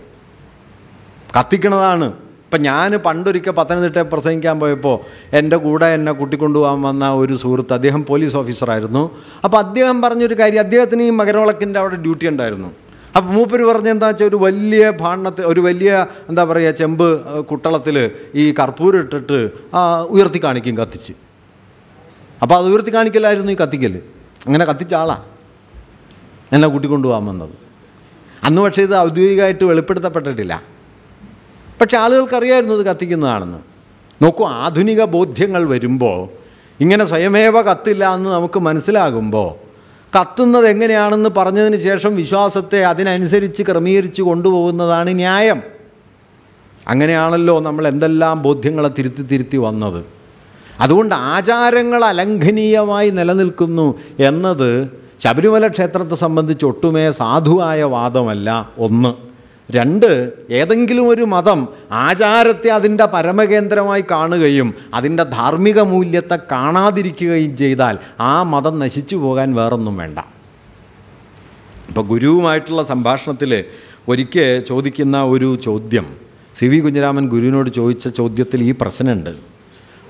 കത്തിക്കണതാണ് ഇപ്പം ഞാൻ പണ്ടൊരിക്കൽ പത്തനംതിട്ട പ്രസംഗിക്കാൻ പോയപ്പോൾ എൻ്റെ കൂടെ എന്നെ കൂട്ടിക്കൊണ്ടുപോകാൻ വന്ന ഒരു സുഹൃത്ത് അദ്ദേഹം പോലീസ് ഓഫീസറായിരുന്നു അപ്പോൾ അദ്ദേഹം പറഞ്ഞൊരു കാര്യം അദ്ദേഹത്തിന് ഈ മകരവിളക്കിൻ്റെ അവിടെ ഡ്യൂട്ടി ഉണ്ടായിരുന്നു അപ്പോൾ മൂപ്പര് പറഞ്ഞ എന്താ വെച്ചാൽ ഒരു വലിയ ഭാണ്ഡത്തിൽ ഒരു വലിയ എന്താ പറയുക ചെമ്പ് കുട്ടളത്തിൽ ഈ കർപ്പൂരം ഇട്ടിട്ട് ഉയർത്തി കാണിക്കും കത്തിച്ച് അപ്പോൾ അത് ഉയർത്തി കാണിക്കലായിരുന്നു ഈ കത്തിക്കൽ അങ്ങനെ കത്തിച്ച ആളാണ് എന്നെ കൂട്ടിക്കൊണ്ടുപോകാൻ വന്നത് അന്ന് പക്ഷേ ഇത് ഔദ്യോഗികമായിട്ട് വെളിപ്പെടുത്തപ്പെട്ടിട്ടില്ല പക്ഷെ ആളുകൾക്കറിയായിരുന്നു ഇത് കത്തിക്കുന്നതാണെന്ന് നോക്കൂ ആധുനിക ബോധ്യങ്ങൾ വരുമ്പോൾ ഇങ്ങനെ സ്വയമേവ കത്തില്ല എന്ന് നമുക്ക് മനസ്സിലാകുമ്പോൾ കത്തുന്നത് എങ്ങനെയാണെന്ന് പറഞ്ഞതിന് ശേഷം വിശ്വാസത്തെ അതിനനുസരിച്ച് ക്രമീകരിച്ച് കൊണ്ടുപോകുന്നതാണ് ന്യായം അങ്ങനെയാണല്ലോ നമ്മൾ എന്തെല്ലാം ബോധ്യങ്ങളെ തിരുത്തി തിരുത്തി വന്നത് അതുകൊണ്ട് ആചാരങ്ങൾ അലംഘനീയമായി നിലനിൽക്കുന്നു എന്നത് ശബരിമല ക്ഷേത്രത്തെ സംബന്ധിച്ച് ഒട്ടുമേ സാധുവായ വാദമല്ല ഒന്ന് രണ്ട് ഏതെങ്കിലും ഒരു മതം ആചാരത്തെ അതിൻ്റെ പരമകേന്ദ്രമായി കാണുകയും അതിൻ്റെ ധാർമ്മിക മൂല്യത്തെ കാണാതിരിക്കുകയും ചെയ്താൽ ആ മതം നശിച്ചു പോകാൻ വേറൊന്നും വേണ്ട ഇപ്പോൾ ഗുരുവുമായിട്ടുള്ള സംഭാഷണത്തിൽ ഒരിക്കൽ ചോദിക്കുന്ന ഒരു ചോദ്യം സി വി കുഞ്ഞിരാമൻ ഗുരുവിനോട് ചോദിച്ച ചോദ്യത്തിൽ ഈ പ്രശ്നമുണ്ട്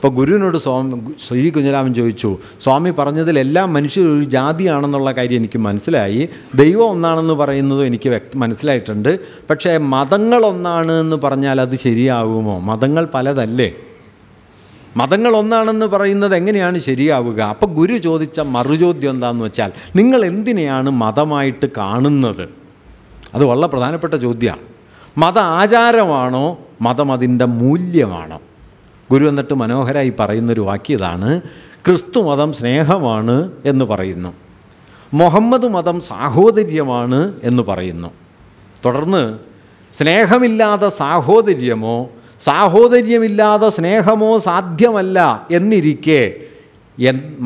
ഇപ്പോൾ ഗുരുവിനോട് സ്വാമി ശ്രീ കുഞ്ഞിരാമൻ ചോദിച്ചു സ്വാമി പറഞ്ഞതിൽ എല്ലാ മനുഷ്യരും ഒരു ജാതിയാണെന്നുള്ള കാര്യം എനിക്ക് മനസ്സിലായി ദൈവം ഒന്നാണെന്ന് പറയുന്നതും എനിക്ക് വ്യക്തി മനസ്സിലായിട്ടുണ്ട് പക്ഷേ മതങ്ങൾ ഒന്നാണ് എന്ന് പറഞ്ഞാൽ അത് ശരിയാകുമോ മതങ്ങൾ പലതല്ലേ മതങ്ങൾ ഒന്നാണെന്ന് പറയുന്നത് എങ്ങനെയാണ് ശരിയാവുക അപ്പോൾ ഗുരു ചോദിച്ച മറുചോദ്യം എന്താണെന്ന് വെച്ചാൽ നിങ്ങൾ എന്തിനെയാണ് മതമായിട്ട് കാണുന്നത് അത് വളരെ പ്രധാനപ്പെട്ട ചോദ്യമാണ് മത ആചാരമാണോ മതം അതിൻ്റെ മൂല്യമാണോ ഗുരു എന്നിട്ട് മനോഹരായി പറയുന്നൊരു വാക്യതാണ് ക്രിസ്തു മതം സ്നേഹമാണ് എന്ന് പറയുന്നു മുഹമ്മദ് മതം സാഹോദര്യമാണ് എന്ന് പറയുന്നു തുടർന്ന് സ്നേഹമില്ലാതെ സാഹോദര്യമോ സാഹോദര്യമില്ലാതെ സ്നേഹമോ സാധ്യമല്ല എന്നിരിക്കെ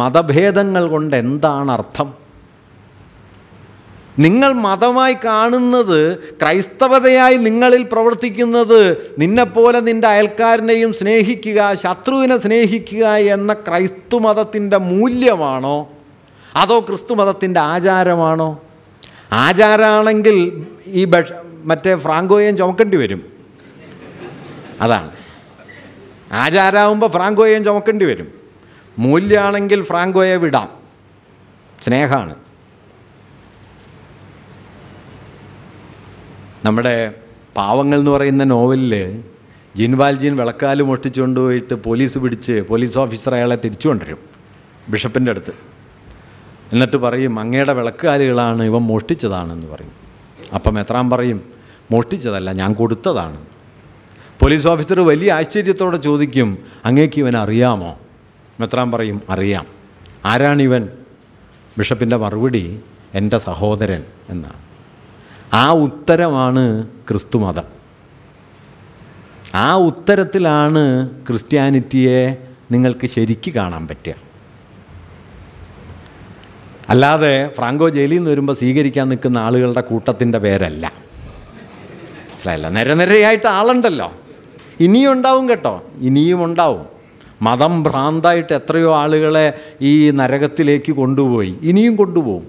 മതഭേദങ്ങൾ കൊണ്ട് എന്താണ് അർത്ഥം നിങ്ങൾ മതമായി കാണുന്നത് ക്രൈസ്തവതയായി നിങ്ങളിൽ പ്രവർത്തിക്കുന്നത് നിന്നെപ്പോലെ നിൻ്റെ അയൽക്കാരനെയും സ്നേഹിക്കുക ശത്രുവിനെ സ്നേഹിക്കുക എന്ന ക്രൈസ്തു മതത്തിൻ്റെ മൂല്യമാണോ അതോ ക്രിസ്തു മതത്തിൻ്റെ ആചാരമാണോ ആചാരമാണെങ്കിൽ ഈ ബഷ മറ്റേ ഫ്രാങ്കോയേയും ചുമക്കേണ്ടി വരും അതാണ് ആചാരമാകുമ്പോൾ ഫ്രാങ്കോയേയും ചുമക്കേണ്ടി വരും മൂല്യമാണെങ്കിൽ ഫ്രാങ്കോയെ വിടാം സ്നേഹമാണ് നമ്മുടെ പാവങ്ങൾ എന്ന് പറയുന്ന നോവലിൽ ജിൻവാൽജിൻ വിളക്കാൽ മോഷ്ടിച്ചുകൊണ്ട് പോയിട്ട് പോലീസ് പിടിച്ച് പോലീസ് ഓഫീസർ അയാളെ തിരിച്ചു കൊണ്ടുവരും ബിഷപ്പിൻ്റെ അടുത്ത് എന്നിട്ട് പറയും അങ്ങയുടെ വിളക്കാലുകളാണ് ഇവൻ മോഷ്ടിച്ചതാണെന്ന് പറയും അപ്പം എത്രാം പറയും മോഷ്ടിച്ചതല്ല ഞാൻ കൊടുത്തതാണ് പോലീസ് ഓഫീസർ വലിയ ആശ്ചര്യത്തോടെ ചോദിക്കും അങ്ങേക്ക് ഇവൻ അറിയാമോ മെത്രാൻ പറയും അറിയാം ആരാണിവൻ ബിഷപ്പിൻ്റെ മറുപടി എൻ്റെ സഹോദരൻ എന്നാണ് ആ ഉത്തരമാണ് ക്രിസ്തുമതം ആ ഉത്തരത്തിലാണ് ക്രിസ്ത്യാനിറ്റിയെ നിങ്ങൾക്ക് ശരിക്ക് കാണാൻ പറ്റുക അല്ലാതെ ഫ്രാങ്കോ ജയിലിൽ നിന്ന് വരുമ്പോൾ സ്വീകരിക്കാൻ നിൽക്കുന്ന ആളുകളുടെ കൂട്ടത്തിൻ്റെ പേരല്ല മനസ്സിലായില്ല നിരനിരയായിട്ട് ആളുണ്ടല്ലോ ഇനിയും ഉണ്ടാവും കേട്ടോ ഇനിയും ഉണ്ടാവും മതം ഭ്രാന്തായിട്ട് എത്രയോ ആളുകളെ ഈ നരകത്തിലേക്ക് കൊണ്ടുപോയി ഇനിയും കൊണ്ടുപോകും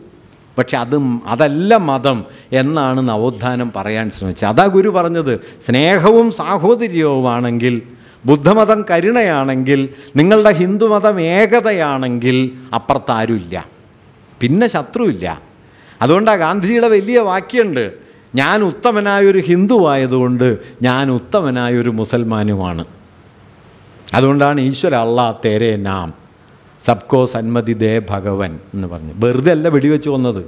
പക്ഷെ അത് അതല്ല മതം എന്നാണ് നവോത്ഥാനം പറയാൻ ശ്രമിച്ചത് അതാ ഗുരു പറഞ്ഞത് സ്നേഹവും സാഹോദര്യവുമാണെങ്കിൽ ബുദ്ധമതം കരുണയാണെങ്കിൽ നിങ്ങളുടെ ഹിന്ദുമതം ഏകതയാണെങ്കിൽ അപ്പുറത്താരുമില്ല പിന്നെ ശത്രുവില്ല അതുകൊണ്ടാണ് ഗാന്ധിജിയുടെ വലിയ വാക്യുണ്ട് ഞാൻ ഉത്തമനായൊരു ഹിന്ദു ആയതുകൊണ്ട് ഞാൻ ഉത്തമനായൊരു മുസൽമാനുമാണ് അതുകൊണ്ടാണ് ഈശ്വര അള്ളാ തേരെ നാം സബ്കോ സന്മതി ദേ ഭഗവൻ എന്ന് പറഞ്ഞു വെറുതെ അല്ല വെടിവെച്ച് കൊന്നത്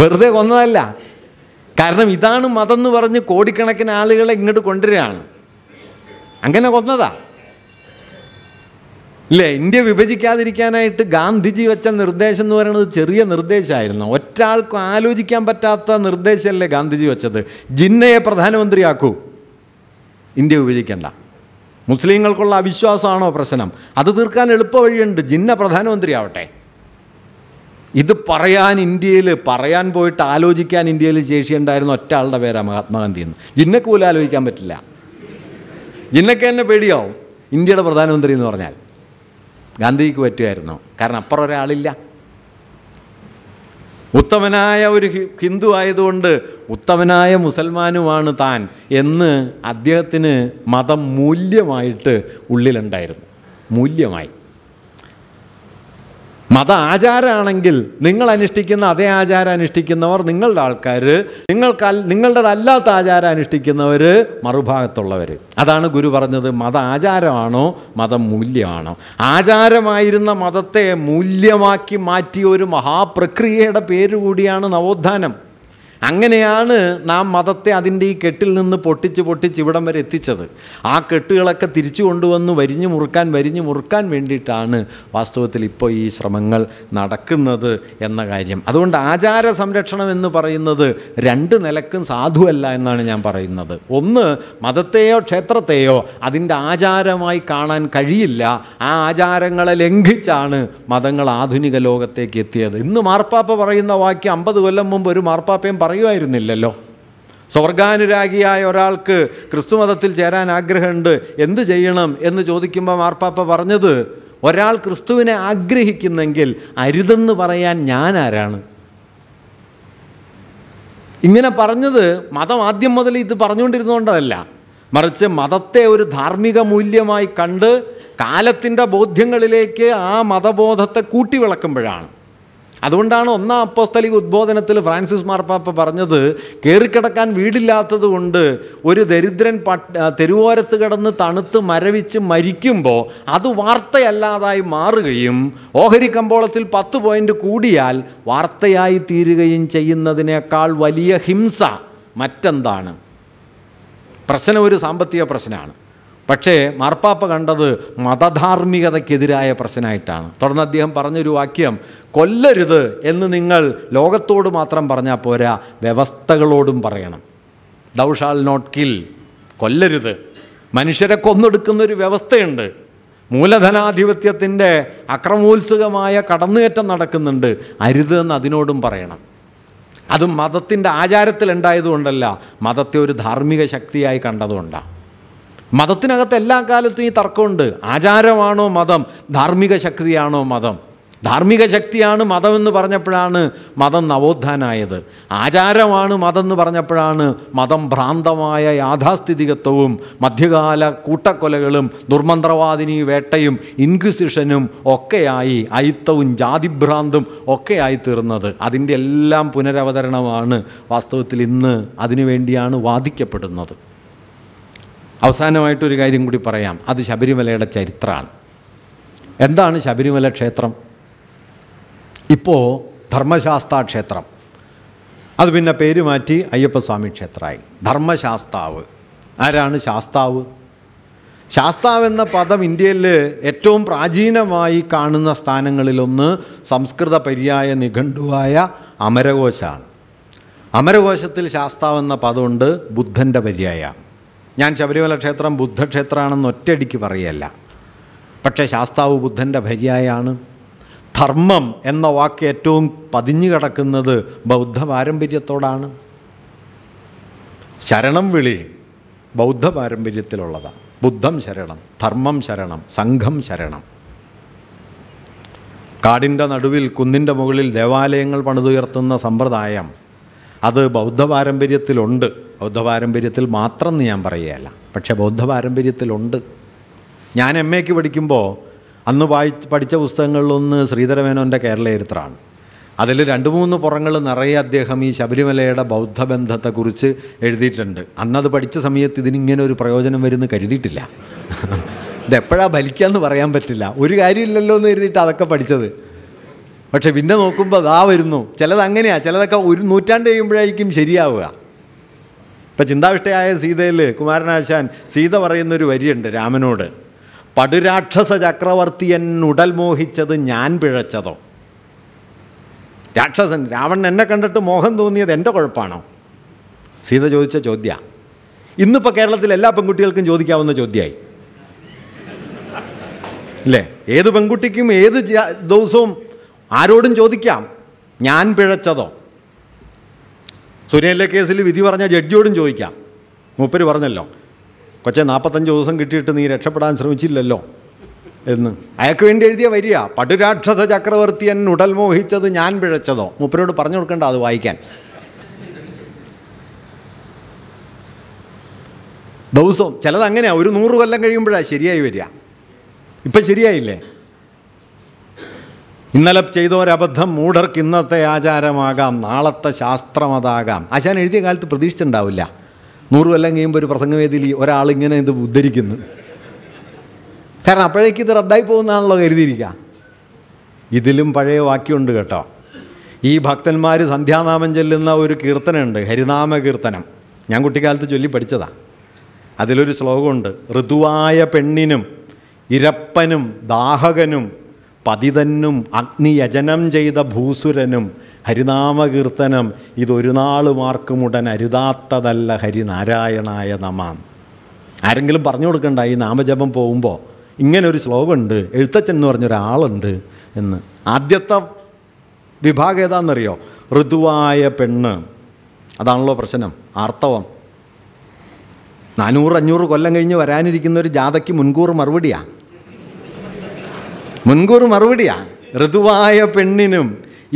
വെറുതെ കൊന്നതല്ല കാരണം ഇതാണ് മതം എന്ന് പറഞ്ഞ് കോടിക്കണക്കിന് ആളുകളെ ഇങ്ങോട്ട് കൊണ്ടുവരികയാണ് അങ്ങനെ കൊന്നതാ ഇല്ലേ ഇന്ത്യ വിഭജിക്കാതിരിക്കാനായിട്ട് ഗാന്ധിജി വെച്ച നിർദ്ദേശം എന്ന് പറയുന്നത് ചെറിയ നിർദ്ദേശമായിരുന്നു ഒറ്റാൾക്കും ആലോചിക്കാൻ പറ്റാത്ത നിർദ്ദേശമല്ലേ ഗാന്ധിജി വെച്ചത് ജിന്നയെ പ്രധാനമന്ത്രിയാക്കൂ ഇന്ത്യ വിഭജിക്കണ്ട മുസ്ലിങ്ങൾക്കുള്ള അവിശ്വാസമാണോ പ്രശ്നം അത് തീർക്കാൻ എളുപ്പ വഴിയുണ്ട് ജിന്ന പ്രധാനമന്ത്രി ആവട്ടെ ഇത് പറയാൻ ഇന്ത്യയിൽ പറയാൻ പോയിട്ട് ആലോചിക്കാൻ ഇന്ത്യയിൽ ശേഷിയുണ്ടായിരുന്ന ഒറ്റ ആളുടെ പേരാണ് മഹാത്മാഗാന്ധി എന്ന് ജിന്നക്ക് പോലും ആലോചിക്കാൻ പറ്റില്ല ജിന്നക്ക് തന്നെ പേടിയാവും ഇന്ത്യയുടെ പ്രധാനമന്ത്രി എന്ന് പറഞ്ഞാൽ ഗാന്ധിജിക്ക് പറ്റുമായിരുന്നു കാരണം അപ്പുറം ഒരാളില്ല ഉത്തമനായ ഒരു ഹിന്ദു ആയതുകൊണ്ട് ഉത്തമനായ മുസൽമാനുമാണ് താൻ എന്ന് അദ്ദേഹത്തിന് മതം മൂല്യമായിട്ട് ഉള്ളിലുണ്ടായിരുന്നു മൂല്യമായി മത ആചാരമാണെങ്കിൽ നിങ്ങൾ അനുഷ്ഠിക്കുന്ന അതേ ആചാരം അനുഷ്ഠിക്കുന്നവർ നിങ്ങളുടെ ആൾക്കാർ നിങ്ങൾക്ക് നിങ്ങളുടേതല്ലാത്ത ആചാരം അനുഷ്ഠിക്കുന്നവർ മറുഭാഗത്തുള്ളവർ അതാണ് ഗുരു പറഞ്ഞത് മത ആചാരമാണോ മതം മൂല്യമാണോ ആചാരമായിരുന്ന മതത്തെ മൂല്യമാക്കി മാറ്റിയ ഒരു മഹാപ്രക്രിയയുടെ പേര് കൂടിയാണ് നവോത്ഥാനം അങ്ങനെയാണ് നാം മതത്തെ അതിൻ്റെ ഈ കെട്ടിൽ നിന്ന് പൊട്ടിച്ച് പൊട്ടിച്ച് ഇവിടം വരെ എത്തിച്ചത് ആ കെട്ടുകളൊക്കെ തിരിച്ചു കൊണ്ടുവന്ന് വരിഞ്ഞു മുറുക്കാൻ വരിഞ്ഞു മുറുക്കാൻ വേണ്ടിയിട്ടാണ് വാസ്തവത്തിൽ ഇപ്പോൾ ഈ ശ്രമങ്ങൾ നടക്കുന്നത് എന്ന കാര്യം അതുകൊണ്ട് ആചാര സംരക്ഷണം എന്ന് പറയുന്നത് രണ്ട് നിലക്കും സാധുവല്ല എന്നാണ് ഞാൻ പറയുന്നത് ഒന്ന് മതത്തെയോ ക്ഷേത്രത്തെയോ അതിൻ്റെ ആചാരമായി കാണാൻ കഴിയില്ല ആ ആചാരങ്ങളെ ലംഘിച്ചാണ് മതങ്ങൾ ആധുനിക ലോകത്തേക്ക് എത്തിയത് ഇന്ന് മാർപ്പാപ്പ പറയുന്ന വാക്യം അമ്പത് കൊല്ലം മുമ്പ് ഒരു മാർപ്പാപ്പയും പറയും പറയുമായിരുന്നില്ലല്ലോ സ്വർഗാനുരാഗിയായ ഒരാൾക്ക് ക്രിസ്തുമതത്തിൽ ചേരാൻ ആഗ്രഹമുണ്ട് എന്ത് ചെയ്യണം എന്ന് ചോദിക്കുമ്പോൾ മാർപ്പാപ്പ പറഞ്ഞത് ഒരാൾ ക്രിസ്തുവിനെ ആഗ്രഹിക്കുന്നെങ്കിൽ അരുതെന്ന് പറയാൻ ഞാൻ ആരാണ് ഇങ്ങനെ പറഞ്ഞത് മതം ആദ്യം മുതൽ ഇത് പറഞ്ഞുകൊണ്ടിരുന്നുകൊണ്ടതല്ല മറിച്ച് മതത്തെ ഒരു ധാർമ്മിക മൂല്യമായി കണ്ട് കാലത്തിൻ്റെ ബോധ്യങ്ങളിലേക്ക് ആ മതബോധത്തെ കൂട്ടിവിളക്കുമ്പോഴാണ് അതുകൊണ്ടാണ് ഒന്നാം അപ്പോസ്തലിക ഉദ്ബോധനത്തിൽ ഫ്രാൻസിസ് മാർപ്പാപ്പ പറഞ്ഞത് കയറിക്കിടക്കാൻ വീടില്ലാത്തത് കൊണ്ട് ഒരു ദരിദ്രൻ തെരുവോരത്ത് കിടന്ന് തണുത്ത് മരവിച്ച് മരിക്കുമ്പോൾ അത് വാർത്തയല്ലാതായി മാറുകയും ഓഹരി കമ്പോളത്തിൽ പത്ത് പോയിൻ്റ് കൂടിയാൽ വാർത്തയായി തീരുകയും ചെയ്യുന്നതിനേക്കാൾ വലിയ ഹിംസ മറ്റെന്താണ് പ്രശ്നം ഒരു സാമ്പത്തിക പ്രശ്നമാണ് പക്ഷേ മാർപ്പാപ്പ കണ്ടത് മതധാർമ്മികതയ്ക്കെതിരായ പ്രശ്നമായിട്ടാണ് തുടർന്ന് അദ്ദേഹം പറഞ്ഞൊരു വാക്യം കൊല്ലരുത് എന്ന് നിങ്ങൾ ലോകത്തോട് മാത്രം പറഞ്ഞാൽ പോരാ വ്യവസ്ഥകളോടും പറയണം ദൗ ഷാൾ നോട്ട് കിൽ കൊല്ലരുത് മനുഷ്യരെ കൊന്നെടുക്കുന്നൊരു വ്യവസ്ഥയുണ്ട് മൂലധനാധിപത്യത്തിൻ്റെ അക്രമോത്സുകമായ കടന്നുകയറ്റം നടക്കുന്നുണ്ട് അരുത് എന്ന് അതിനോടും പറയണം അത് മതത്തിൻ്റെ ആചാരത്തിലുണ്ടായതുകൊണ്ടല്ല മതത്തെ ഒരു ധാർമ്മിക ശക്തിയായി കണ്ടതുകൊണ്ടാണ് മതത്തിനകത്ത് എല്ലാ കാലത്തും ഈ തർക്കമുണ്ട് ആചാരമാണോ മതം ധാർമ്മിക ശക്തിയാണോ മതം ധാർമ്മിക ശക്തിയാണ് മതമെന്ന് പറഞ്ഞപ്പോഴാണ് മതം നവോത്ഥാനായത് ആചാരമാണ് മതം എന്ന് പറഞ്ഞപ്പോഴാണ് മതം ഭ്രാന്തമായ യാഥാസ്ഥിതികത്വവും മധ്യകാല കൂട്ടക്കൊലകളും ദുർമന്ത്രവാദിനി വേട്ടയും ഇൻക്വിസിഷനും ഒക്കെയായി അയിത്തവും ജാതിഭ്രാന്തും ഒക്കെയായി തീർന്നത് അതിൻ്റെ എല്ലാം പുനരവതരണമാണ് വാസ്തവത്തിൽ ഇന്ന് അതിനുവേണ്ടിയാണ് വാദിക്കപ്പെടുന്നത് അവസാനമായിട്ടൊരു കാര്യം കൂടി പറയാം അത് ശബരിമലയുടെ ചരിത്രമാണ് എന്താണ് ശബരിമല ക്ഷേത്രം ഇപ്പോൾ ധർമ്മശാസ്ത്ര ക്ഷേത്രം അത് പിന്നെ പേര് മാറ്റി അയ്യപ്പസ്വാമി ക്ഷേത്രമായി ധർമ്മശാസ്താവ് ആരാണ് ശാസ്താവ് ശാസ്താവ് എന്ന പദം ഇന്ത്യയിൽ ഏറ്റവും പ്രാചീനമായി കാണുന്ന സ്ഥാനങ്ങളിലൊന്ന് സംസ്കൃത പര്യായ നിഘണ്ടുവായ അമരകോശാണ് അമരകോശത്തിൽ ശാസ്താവ് എന്ന പദമുണ്ട് ബുദ്ധൻ്റെ പര്യായമാണ് ഞാൻ ശബരിമല ക്ഷേത്രം ബുദ്ധക്ഷേത്രമാണെന്ന് ഒറ്റയടിക്ക് പറയല്ല പക്ഷേ ശാസ്താവ് ബുദ്ധൻ്റെ ഭര്യയാണ് ധർമ്മം എന്ന വാക്ക് ഏറ്റവും പതിഞ്ഞു കിടക്കുന്നത് ബൗദ്ധ പാരമ്പര്യത്തോടാണ് ശരണം വിളി ബൗദ്ധ പാരമ്പര്യത്തിലുള്ളതാണ് ബുദ്ധം ശരണം ധർമ്മം ശരണം സംഘം ശരണം കാടിൻ്റെ നടുവിൽ കുന്നിൻ്റെ മുകളിൽ ദേവാലയങ്ങൾ പണിതുയർത്തുന്ന സമ്പ്രദായം അത് ബൗദ്ധ പാരമ്പര്യത്തിലുണ്ട് ബൗദ്ധ പാരമ്പര്യത്തിൽ മാത്രം ഞാൻ പറയുകയല്ല പക്ഷേ ബൗദ്ധ പാരമ്പര്യത്തിലുണ്ട് ഞാൻ എം എക്ക് പഠിക്കുമ്പോൾ അന്ന് വായി പഠിച്ച പുസ്തകങ്ങളിലൊന്ന് ശ്രീധരമേനോൻ്റെ കേരളചരിത്രമാണ് അതിൽ രണ്ട് മൂന്ന് പുറങ്ങൾ നിറയെ അദ്ദേഹം ഈ ശബരിമലയുടെ ബൗദ്ധബന്ധത്തെക്കുറിച്ച് എഴുതിയിട്ടുണ്ട് അന്നത് പഠിച്ച സമയത്ത് ഇതിനിങ്ങനെ ഒരു പ്രയോജനം വരുമെന്ന് കരുതിയിട്ടില്ല ഇതെപ്പോഴാണ് ഭലിക്കുക എന്ന് പറയാൻ പറ്റില്ല ഒരു കാര്യമില്ലല്ലോ എന്ന് എഴുതിയിട്ട് അതൊക്കെ പഠിച്ചത് പക്ഷെ പിന്നെ നോക്കുമ്പോൾ അതാ വരുന്നു ചിലത് അങ്ങനെയാണ് ചിലതൊക്കെ ഒരു നൂറ്റാണ്ട് കഴിയുമ്പോഴായിരിക്കും ശരിയാവുക ഇപ്പം ചിന്താവിഷ്ടയായ സീതയിൽ കുമാരനാശാൻ സീത പറയുന്നൊരു വരിയുണ്ട് രാമനോട് പടുരാക്ഷസ ചക്രവർത്തിയൻ ഉടൽ മോഹിച്ചത് ഞാൻ പിഴച്ചതോ രാക്ഷസൻ രാവണൻ എന്നെ കണ്ടിട്ട് മോഹം തോന്നിയത് എൻ്റെ കുഴപ്പമാണോ സീത ചോദിച്ച ചോദ്യ ഇന്നിപ്പോൾ കേരളത്തിൽ എല്ലാ പെൺകുട്ടികൾക്കും ചോദിക്കാവുന്ന ചോദ്യമായി അല്ലേ ഏത് പെൺകുട്ടിക്കും ഏത് ദിവസവും ആരോടും ചോദിക്കാം ഞാൻ പിഴച്ചതോ സുനേലിലെ കേസിൽ വിധി പറഞ്ഞ ജഡ്ജിയോടും ചോദിക്കാം മൂപ്പര് പറഞ്ഞല്ലോ കൊച്ചെ നാൽപ്പത്തഞ്ച് ദിവസം കിട്ടിയിട്ട് നീ രക്ഷപ്പെടാൻ ശ്രമിച്ചില്ലല്ലോ എന്ന് അയാൾക്ക് വേണ്ടി എഴുതിയ വരിക പടുരാക്ഷസ ചക്രവർത്തിയൻ ഉടൽ മോഹിച്ചത് ഞാൻ പിഴച്ചതോ മൂപ്പരോട് പറഞ്ഞു കൊടുക്കണ്ട അത് വായിക്കാൻ ദിവസവും ചിലത് അങ്ങനെയാണ് ഒരു നൂറ് കൊല്ലം കഴിയുമ്പോഴാണ് ശരിയായി വരിക ഇപ്പം ശരിയായില്ലേ ഇന്നലെ ചെയ്തോരബദ്ധം മൂഢർക്ക് ഇന്നത്തെ ആചാരമാകാം നാളത്തെ ശാസ്ത്രം അതാകാം ആശാൻ എഴുതിയ കാലത്ത് പ്രതീക്ഷിച്ചിട്ടുണ്ടാവില്ല നൂറ് കൊല്ലം കഴിയുമ്പോൾ ഒരു പ്രസംഗവേദിയിൽ ഒരാളിങ്ങനെ ഇത് ഉദ്ധരിക്കുന്നു കാരണം അപ്പോഴേക്ക് ഇത് റദ്ദായി പോകുന്നതാണല്ലോ കരുതിയിരിക്കാം ഇതിലും പഴയ വാക്യമുണ്ട് കേട്ടോ ഈ ഭക്തന്മാർ സന്ധ്യാനാമം ചെല്ലുന്ന ഒരു കീർത്തനമുണ്ട് ഹരിനാമ കീർത്തനം ഞാൻ കുട്ടിക്കാലത്ത് ചൊല്ലി പഠിച്ചതാണ് അതിലൊരു ശ്ലോകമുണ്ട് ഋതുവായ പെണ്ണിനും ഇരപ്പനും ദാഹകനും പതിതന്നും അഗ്നിയജനം ചെയ്ത ഭൂസുരനും ഹരിനാമകീർത്തനം ഇതൊരു നാളും ആർക്കുമുടൻ അരുതാത്തതല്ല ഹരിനാരായണായ നമാം ആരെങ്കിലും പറഞ്ഞു കൊടുക്കണ്ട ഈ നാമജപം പോകുമ്പോൾ ഒരു ശ്ലോകമുണ്ട് എഴുത്തച്ഛൻ എന്ന് പറഞ്ഞൊരാളുണ്ട് എന്ന് ആദ്യത്തെ വിഭാഗം ഏതാണെന്നറിയോ ഋതുവായ പെണ്ണ് അതാണല്ലോ പ്രശ്നം ആർത്തവം നാനൂറ് അഞ്ഞൂറ് കൊല്ലം കഴിഞ്ഞ് വരാനിരിക്കുന്ന ഒരു ജാഥയ്ക്ക് മുൻകൂർ മറുപടിയാണ് മുൻകൂർ മറുപടിയാണ് ഋതുവായ പെണ്ണിനും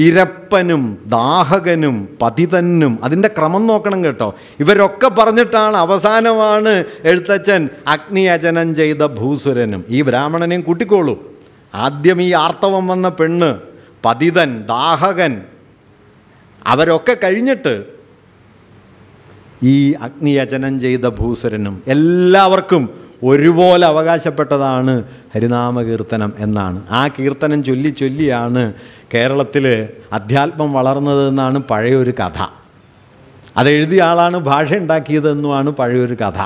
ഇരപ്പനും ദാഹകനും പതിതനും അതിൻ്റെ ക്രമം നോക്കണം കേട്ടോ ഇവരൊക്കെ പറഞ്ഞിട്ടാണ് അവസാനമാണ് എഴുത്തച്ഛൻ അഗ്നിയജനം ചെയ്ത ഭൂസുരനും ഈ ബ്രാഹ്മണനെയും കൂട്ടിക്കോളൂ ആദ്യം ഈ ആർത്തവം വന്ന പെണ്ണ് പതിതൻ ദാഹകൻ അവരൊക്കെ കഴിഞ്ഞിട്ട് ഈ അഗ്നിയജനം ചെയ്ത ഭൂസുരനും എല്ലാവർക്കും ഒരുപോലെ അവകാശപ്പെട്ടതാണ് ഹരിനാമകീർത്തനം എന്നാണ് ആ കീർത്തനം ചൊല്ലി ചൊല്ലിയാണ് കേരളത്തിൽ അധ്യാത്മം വളർന്നതെന്നാണ് പഴയൊരു കഥ അതെഴുതിയ ആളാണ് ഭാഷ ഉണ്ടാക്കിയതെന്നുമാണ് പഴയൊരു കഥ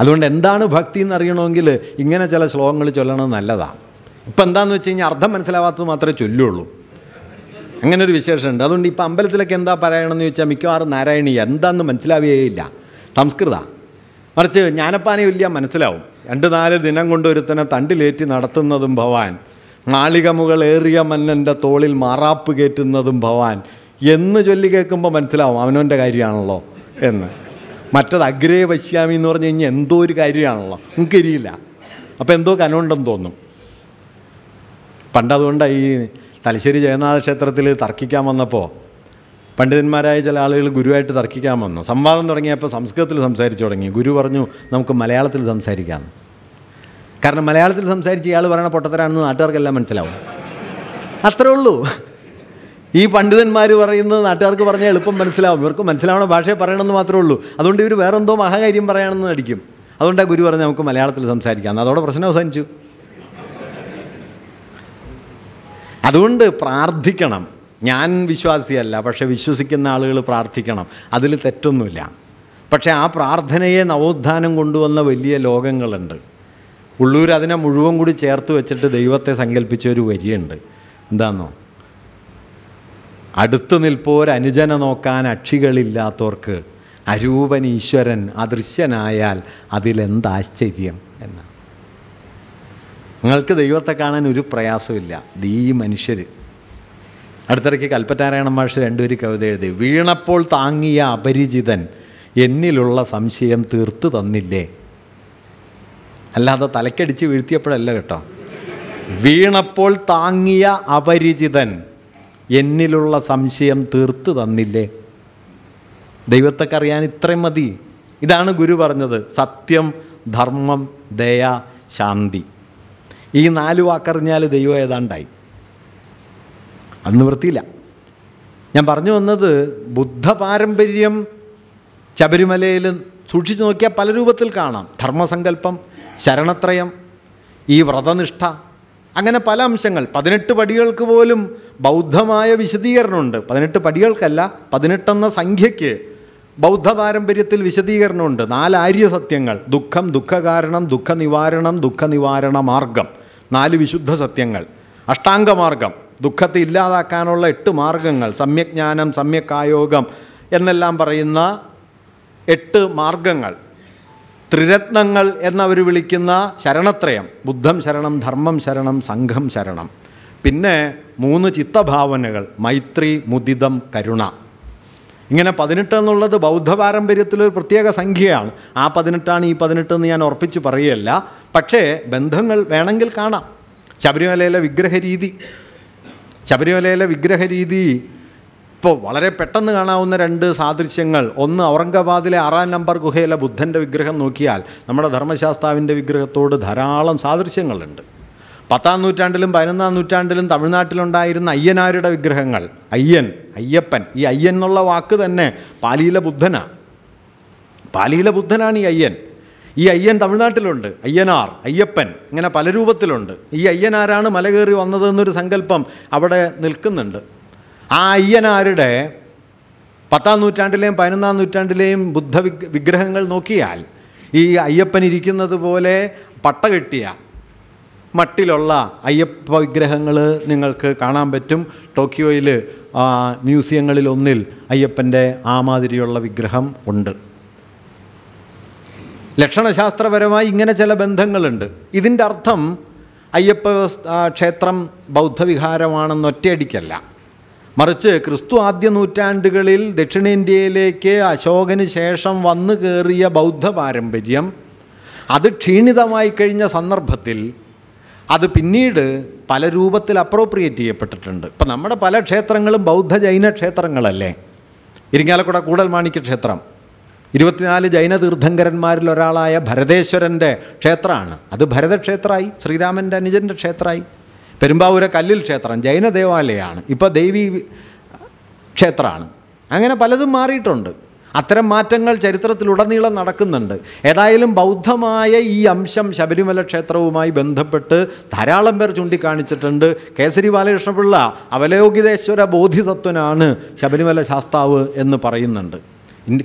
അതുകൊണ്ട് എന്താണ് ഭക്തി എന്നറിയണമെങ്കിൽ ഇങ്ങനെ ചില ശ്ലോകങ്ങൾ ചൊല്ലണം നല്ലതാണ് ഇപ്പം എന്താണെന്ന് വെച്ച് കഴിഞ്ഞാൽ അർത്ഥം മനസ്സിലാവാത്തത് മാത്രമേ ചൊല്ലുള്ളൂ അങ്ങനെ ഒരു വിശേഷമുണ്ട് അതുകൊണ്ട് ഇപ്പം അമ്പലത്തിലൊക്കെ എന്താ പറയണമെന്ന് ചോദിച്ചാൽ മിക്കവാറും നാരായണീയ എന്താണെന്ന് മനസ്സിലാവുകയില്ല സംസ്കൃത മറിച്ച് ജ്ഞാനപ്പാനെ ഇല്ല മനസ്സിലാവും രണ്ട് നാല് ദിനം കൊണ്ട് ഒരുത്തനെ തണ്ടിലേറ്റി നടത്തുന്നതും ഭവാൻ ഏറിയ മന്നൻ്റെ തോളിൽ മാറാപ്പ് കയറ്റുന്നതും ഭവാൻ എന്ന് ചൊല്ലി കേൾക്കുമ്പോൾ മനസ്സിലാവും അവനവൻ്റെ കാര്യമാണല്ലോ എന്ന് മറ്റത് അഗ്രേ വശ്യാമി എന്ന് പറഞ്ഞു കഴിഞ്ഞാൽ എന്തോ ഒരു കാര്യമാണല്ലോ നമുക്കരിയില്ല അപ്പോൾ എന്തോ കനമുണ്ടെന്ന് തോന്നും പണ്ടതുകൊണ്ടാണ് ഈ തലശ്ശേരി ജഗന്നാഥ ക്ഷേത്രത്തിൽ തർക്കിക്കാൻ വന്നപ്പോൾ പണ്ഡിതന്മാരായ ചില ആളുകൾ ഗുരുവായിട്ട് തർക്കിക്കാൻ വന്നു സംവാദം തുടങ്ങിയപ്പോൾ സംസ്കൃതത്തിൽ സംസാരിച്ചു തുടങ്ങി ഗുരു പറഞ്ഞു നമുക്ക് മലയാളത്തിൽ സംസാരിക്കാം കാരണം മലയാളത്തിൽ സംസാരിച്ച് ഇയാൾ പറയണ പൊട്ടത്തരാണെന്ന് നാട്ടുകാർക്കെല്ലാം മനസ്സിലാവും അത്രേ ഉള്ളൂ ഈ പണ്ഡിതന്മാർ പറയുന്നത് നാട്ടുകാർക്ക് പറഞ്ഞാൽ എളുപ്പം മനസ്സിലാവും ഇവർക്ക് മനസ്സിലാവണ ഭാഷയെ പറയണമെന്ന് മാത്രമേ ഉള്ളൂ അതുകൊണ്ട് ഇവർ വേറെന്തോ മഹാകാര്യം പറയണമെന്ന് അടിക്കും അതുകൊണ്ടാണ് ഗുരു പറഞ്ഞാൽ നമുക്ക് മലയാളത്തിൽ സംസാരിക്കാം അതോടെ പ്രശ്നം അവസാനിച്ചു അതുകൊണ്ട് പ്രാർത്ഥിക്കണം ഞാൻ വിശ്വാസിയല്ല പക്ഷെ വിശ്വസിക്കുന്ന ആളുകൾ പ്രാർത്ഥിക്കണം അതിൽ തെറ്റൊന്നുമില്ല പക്ഷേ ആ പ്രാർത്ഥനയെ നവോത്ഥാനം കൊണ്ടുവന്ന വലിയ ലോകങ്ങളുണ്ട് ഉള്ളൂർ അതിനെ മുഴുവൻ കൂടി ചേർത്ത് വെച്ചിട്ട് ദൈവത്തെ സങ്കല്പിച്ച ഒരു വരിയുണ്ട് എന്താണെന്നോ അടുത്തു നിൽപ്പോർ അനുജന നോക്കാൻ അക്ഷികളില്ലാത്തവർക്ക് അരൂപൻ ഈശ്വരൻ അദൃശ്യനായാൽ അതിലെന്താശ്ചര്യം എന്നാണ് നിങ്ങൾക്ക് ദൈവത്തെ കാണാൻ ഒരു പ്രയാസമില്ല ഈ മനുഷ്യർ അടുത്തിടയ്ക്ക് കൽപ്പറ്റാരായണ മാഷ് രണ്ടുപേര് കവിത എഴുതി വീണപ്പോൾ താങ്ങിയ അപരിചിതൻ എന്നിലുള്ള സംശയം തീർത്തു തന്നില്ലേ അല്ലാതെ തലക്കടിച്ച് വീഴ്ത്തിയപ്പോഴല്ല കേട്ടോ വീണപ്പോൾ താങ്ങിയ അപരിചിതൻ എന്നിലുള്ള സംശയം തീർത്തു തന്നില്ലേ ദൈവത്തൊക്കെ അറിയാൻ ഇത്രയും മതി ഇതാണ് ഗുരു പറഞ്ഞത് സത്യം ധർമ്മം ദയ ശാന്തി ഈ നാല് വാക്കറിഞ്ഞാൽ ദൈവം ഏതാണ്ടായി അന്ന് വൃത്തിയില്ല ഞാൻ പറഞ്ഞു വന്നത് ബുദ്ധ പാരമ്പര്യം ശബരിമലയിൽ സൂക്ഷിച്ചു നോക്കിയാൽ പല രൂപത്തിൽ കാണാം ധർമ്മസങ്കല്പം ശരണത്രയം ഈ വ്രതനിഷ്ഠ അങ്ങനെ പല അംശങ്ങൾ പതിനെട്ട് പടികൾക്ക് പോലും ബൗദ്ധമായ വിശദീകരണമുണ്ട് പതിനെട്ട് പടികൾക്കല്ല പതിനെട്ടെന്ന സംഖ്യയ്ക്ക് ബൗദ്ധ പാരമ്പര്യത്തിൽ വിശദീകരണമുണ്ട് നാല് സത്യങ്ങൾ ദുഃഖം ദുഃഖകാരണം ദുഃഖനിവാരണം ദുഃഖനിവാരണ മാർഗം നാല് വിശുദ്ധ സത്യങ്ങൾ അഷ്ടാംഗമാർഗം ദുഃഖത്തെ ഇല്ലാതാക്കാനുള്ള എട്ട് മാർഗങ്ങൾ സമ്യജ്ഞാനം സമ്യക്കായോഗം എന്നെല്ലാം പറയുന്ന എട്ട് മാർഗങ്ങൾ ത്രിരത്നങ്ങൾ എന്നവർ വിളിക്കുന്ന ശരണത്രയം ബുദ്ധം ശരണം ധർമ്മം ശരണം സംഘം ശരണം പിന്നെ മൂന്ന് ചിത്തഭാവനകൾ മൈത്രി മുദിതം കരുണ ഇങ്ങനെ പതിനെട്ട് എന്നുള്ളത് ബൗദ്ധ പാരമ്പര്യത്തിലൊരു പ്രത്യേക സംഖ്യയാണ് ആ പതിനെട്ടാണ് ഈ പതിനെട്ട് എന്ന് ഞാൻ ഉറപ്പിച്ച് പറയുകയല്ല പക്ഷേ ബന്ധങ്ങൾ വേണമെങ്കിൽ കാണാം ശബരിമലയിലെ വിഗ്രഹരീതി ശബരിമലയിലെ വിഗ്രഹ രീതി ഇപ്പോൾ വളരെ പെട്ടെന്ന് കാണാവുന്ന രണ്ട് സാദൃശ്യങ്ങൾ ഒന്ന് ഔറംഗാബാദിലെ ആറാം നമ്പർ ഗുഹയിലെ ബുദ്ധൻ്റെ വിഗ്രഹം നോക്കിയാൽ നമ്മുടെ ധർമ്മശാസ്താവിൻ്റെ വിഗ്രഹത്തോട് ധാരാളം സാദൃശ്യങ്ങളുണ്ട് പത്താം നൂറ്റാണ്ടിലും പതിനൊന്നാം നൂറ്റാണ്ടിലും തമിഴ്നാട്ടിലുണ്ടായിരുന്ന അയ്യനാരുടെ വിഗ്രഹങ്ങൾ അയ്യൻ അയ്യപ്പൻ ഈ അയ്യൻ എന്നുള്ള വാക്ക് തന്നെ പാലിയിലെ ബുദ്ധനാണ് പാലിയിലെ ബുദ്ധനാണ് ഈ അയ്യൻ ഈ അയ്യൻ തമിഴ്നാട്ടിലുണ്ട് അയ്യനാർ അയ്യപ്പൻ ഇങ്ങനെ പല രൂപത്തിലുണ്ട് ഈ അയ്യനാരാണ് മല കയറി വന്നതെന്നൊരു സങ്കല്പം അവിടെ നിൽക്കുന്നുണ്ട് ആ അയ്യനാരുടെ പത്താം നൂറ്റാണ്ടിലെയും പതിനൊന്നാം നൂറ്റാണ്ടിലെയും ബുദ്ധ വിഗ്രഹങ്ങൾ നോക്കിയാൽ ഈ അയ്യപ്പൻ ഇരിക്കുന്നത് പോലെ പട്ട കെട്ടിയ മട്ടിലുള്ള അയ്യപ്പ വിഗ്രഹങ്ങൾ നിങ്ങൾക്ക് കാണാൻ പറ്റും ടോക്കിയോയിൽ മ്യൂസിയങ്ങളിൽ ഒന്നിൽ അയ്യപ്പൻ്റെ ആ മാതിരിയുള്ള വിഗ്രഹം ഉണ്ട് ലക്ഷണശാസ്ത്രപരമായി ഇങ്ങനെ ചില ബന്ധങ്ങളുണ്ട് ഇതിൻ്റെ അർത്ഥം അയ്യപ്പ ക്ഷേത്രം ബൗദ്ധവിഹാരമാണെന്ന് ഒറ്റയടിക്കല്ല മറിച്ച് ക്രിസ്തു ആദ്യ നൂറ്റാണ്ടുകളിൽ ദക്ഷിണേന്ത്യയിലേക്ക് അശോകന് ശേഷം വന്നു കയറിയ ബൗദ്ധ പാരമ്പര്യം അത് ക്ഷീണിതമായി കഴിഞ്ഞ സന്ദർഭത്തിൽ അത് പിന്നീട് പല രൂപത്തിൽ അപ്രോപ്രിയേറ്റ് ചെയ്യപ്പെട്ടിട്ടുണ്ട് ഇപ്പം നമ്മുടെ പല ക്ഷേത്രങ്ങളും ബൗദ്ധ ജൈന ക്ഷേത്രങ്ങളല്ലേ ഇരിങ്ങാലക്കുട കൂടൽ മാണിക്യ ക്ഷേത്രം ഇരുപത്തിനാല് ജൈന തീർത്ഥങ്കരന്മാരിൽ ഒരാളായ ഭരതേശ്വരൻ്റെ ക്ഷേത്രമാണ് അത് ഭരതക്ഷേത്രമായി ശ്രീരാമൻ്റെ അനുജൻ്റെ ക്ഷേത്രമായി പെരുമ്പാവൂര കല്ലിൽ ക്ഷേത്രം ജൈന ദേവാലയമാണ് ഇപ്പോൾ ദേവി ക്ഷേത്രമാണ് അങ്ങനെ പലതും മാറിയിട്ടുണ്ട് അത്തരം മാറ്റങ്ങൾ ചരിത്രത്തിലുടനീളം നടക്കുന്നുണ്ട് ഏതായാലും ബൗദ്ധമായ ഈ അംശം ശബരിമല ക്ഷേത്രവുമായി ബന്ധപ്പെട്ട് ധാരാളം പേർ ചൂണ്ടിക്കാണിച്ചിട്ടുണ്ട് കേസരി ബാലകൃഷ്ണപിള്ള അവലോകിതേശ്വര ബോധിസത്വനാണ് ശബരിമല ശാസ്താവ് എന്ന് പറയുന്നുണ്ട്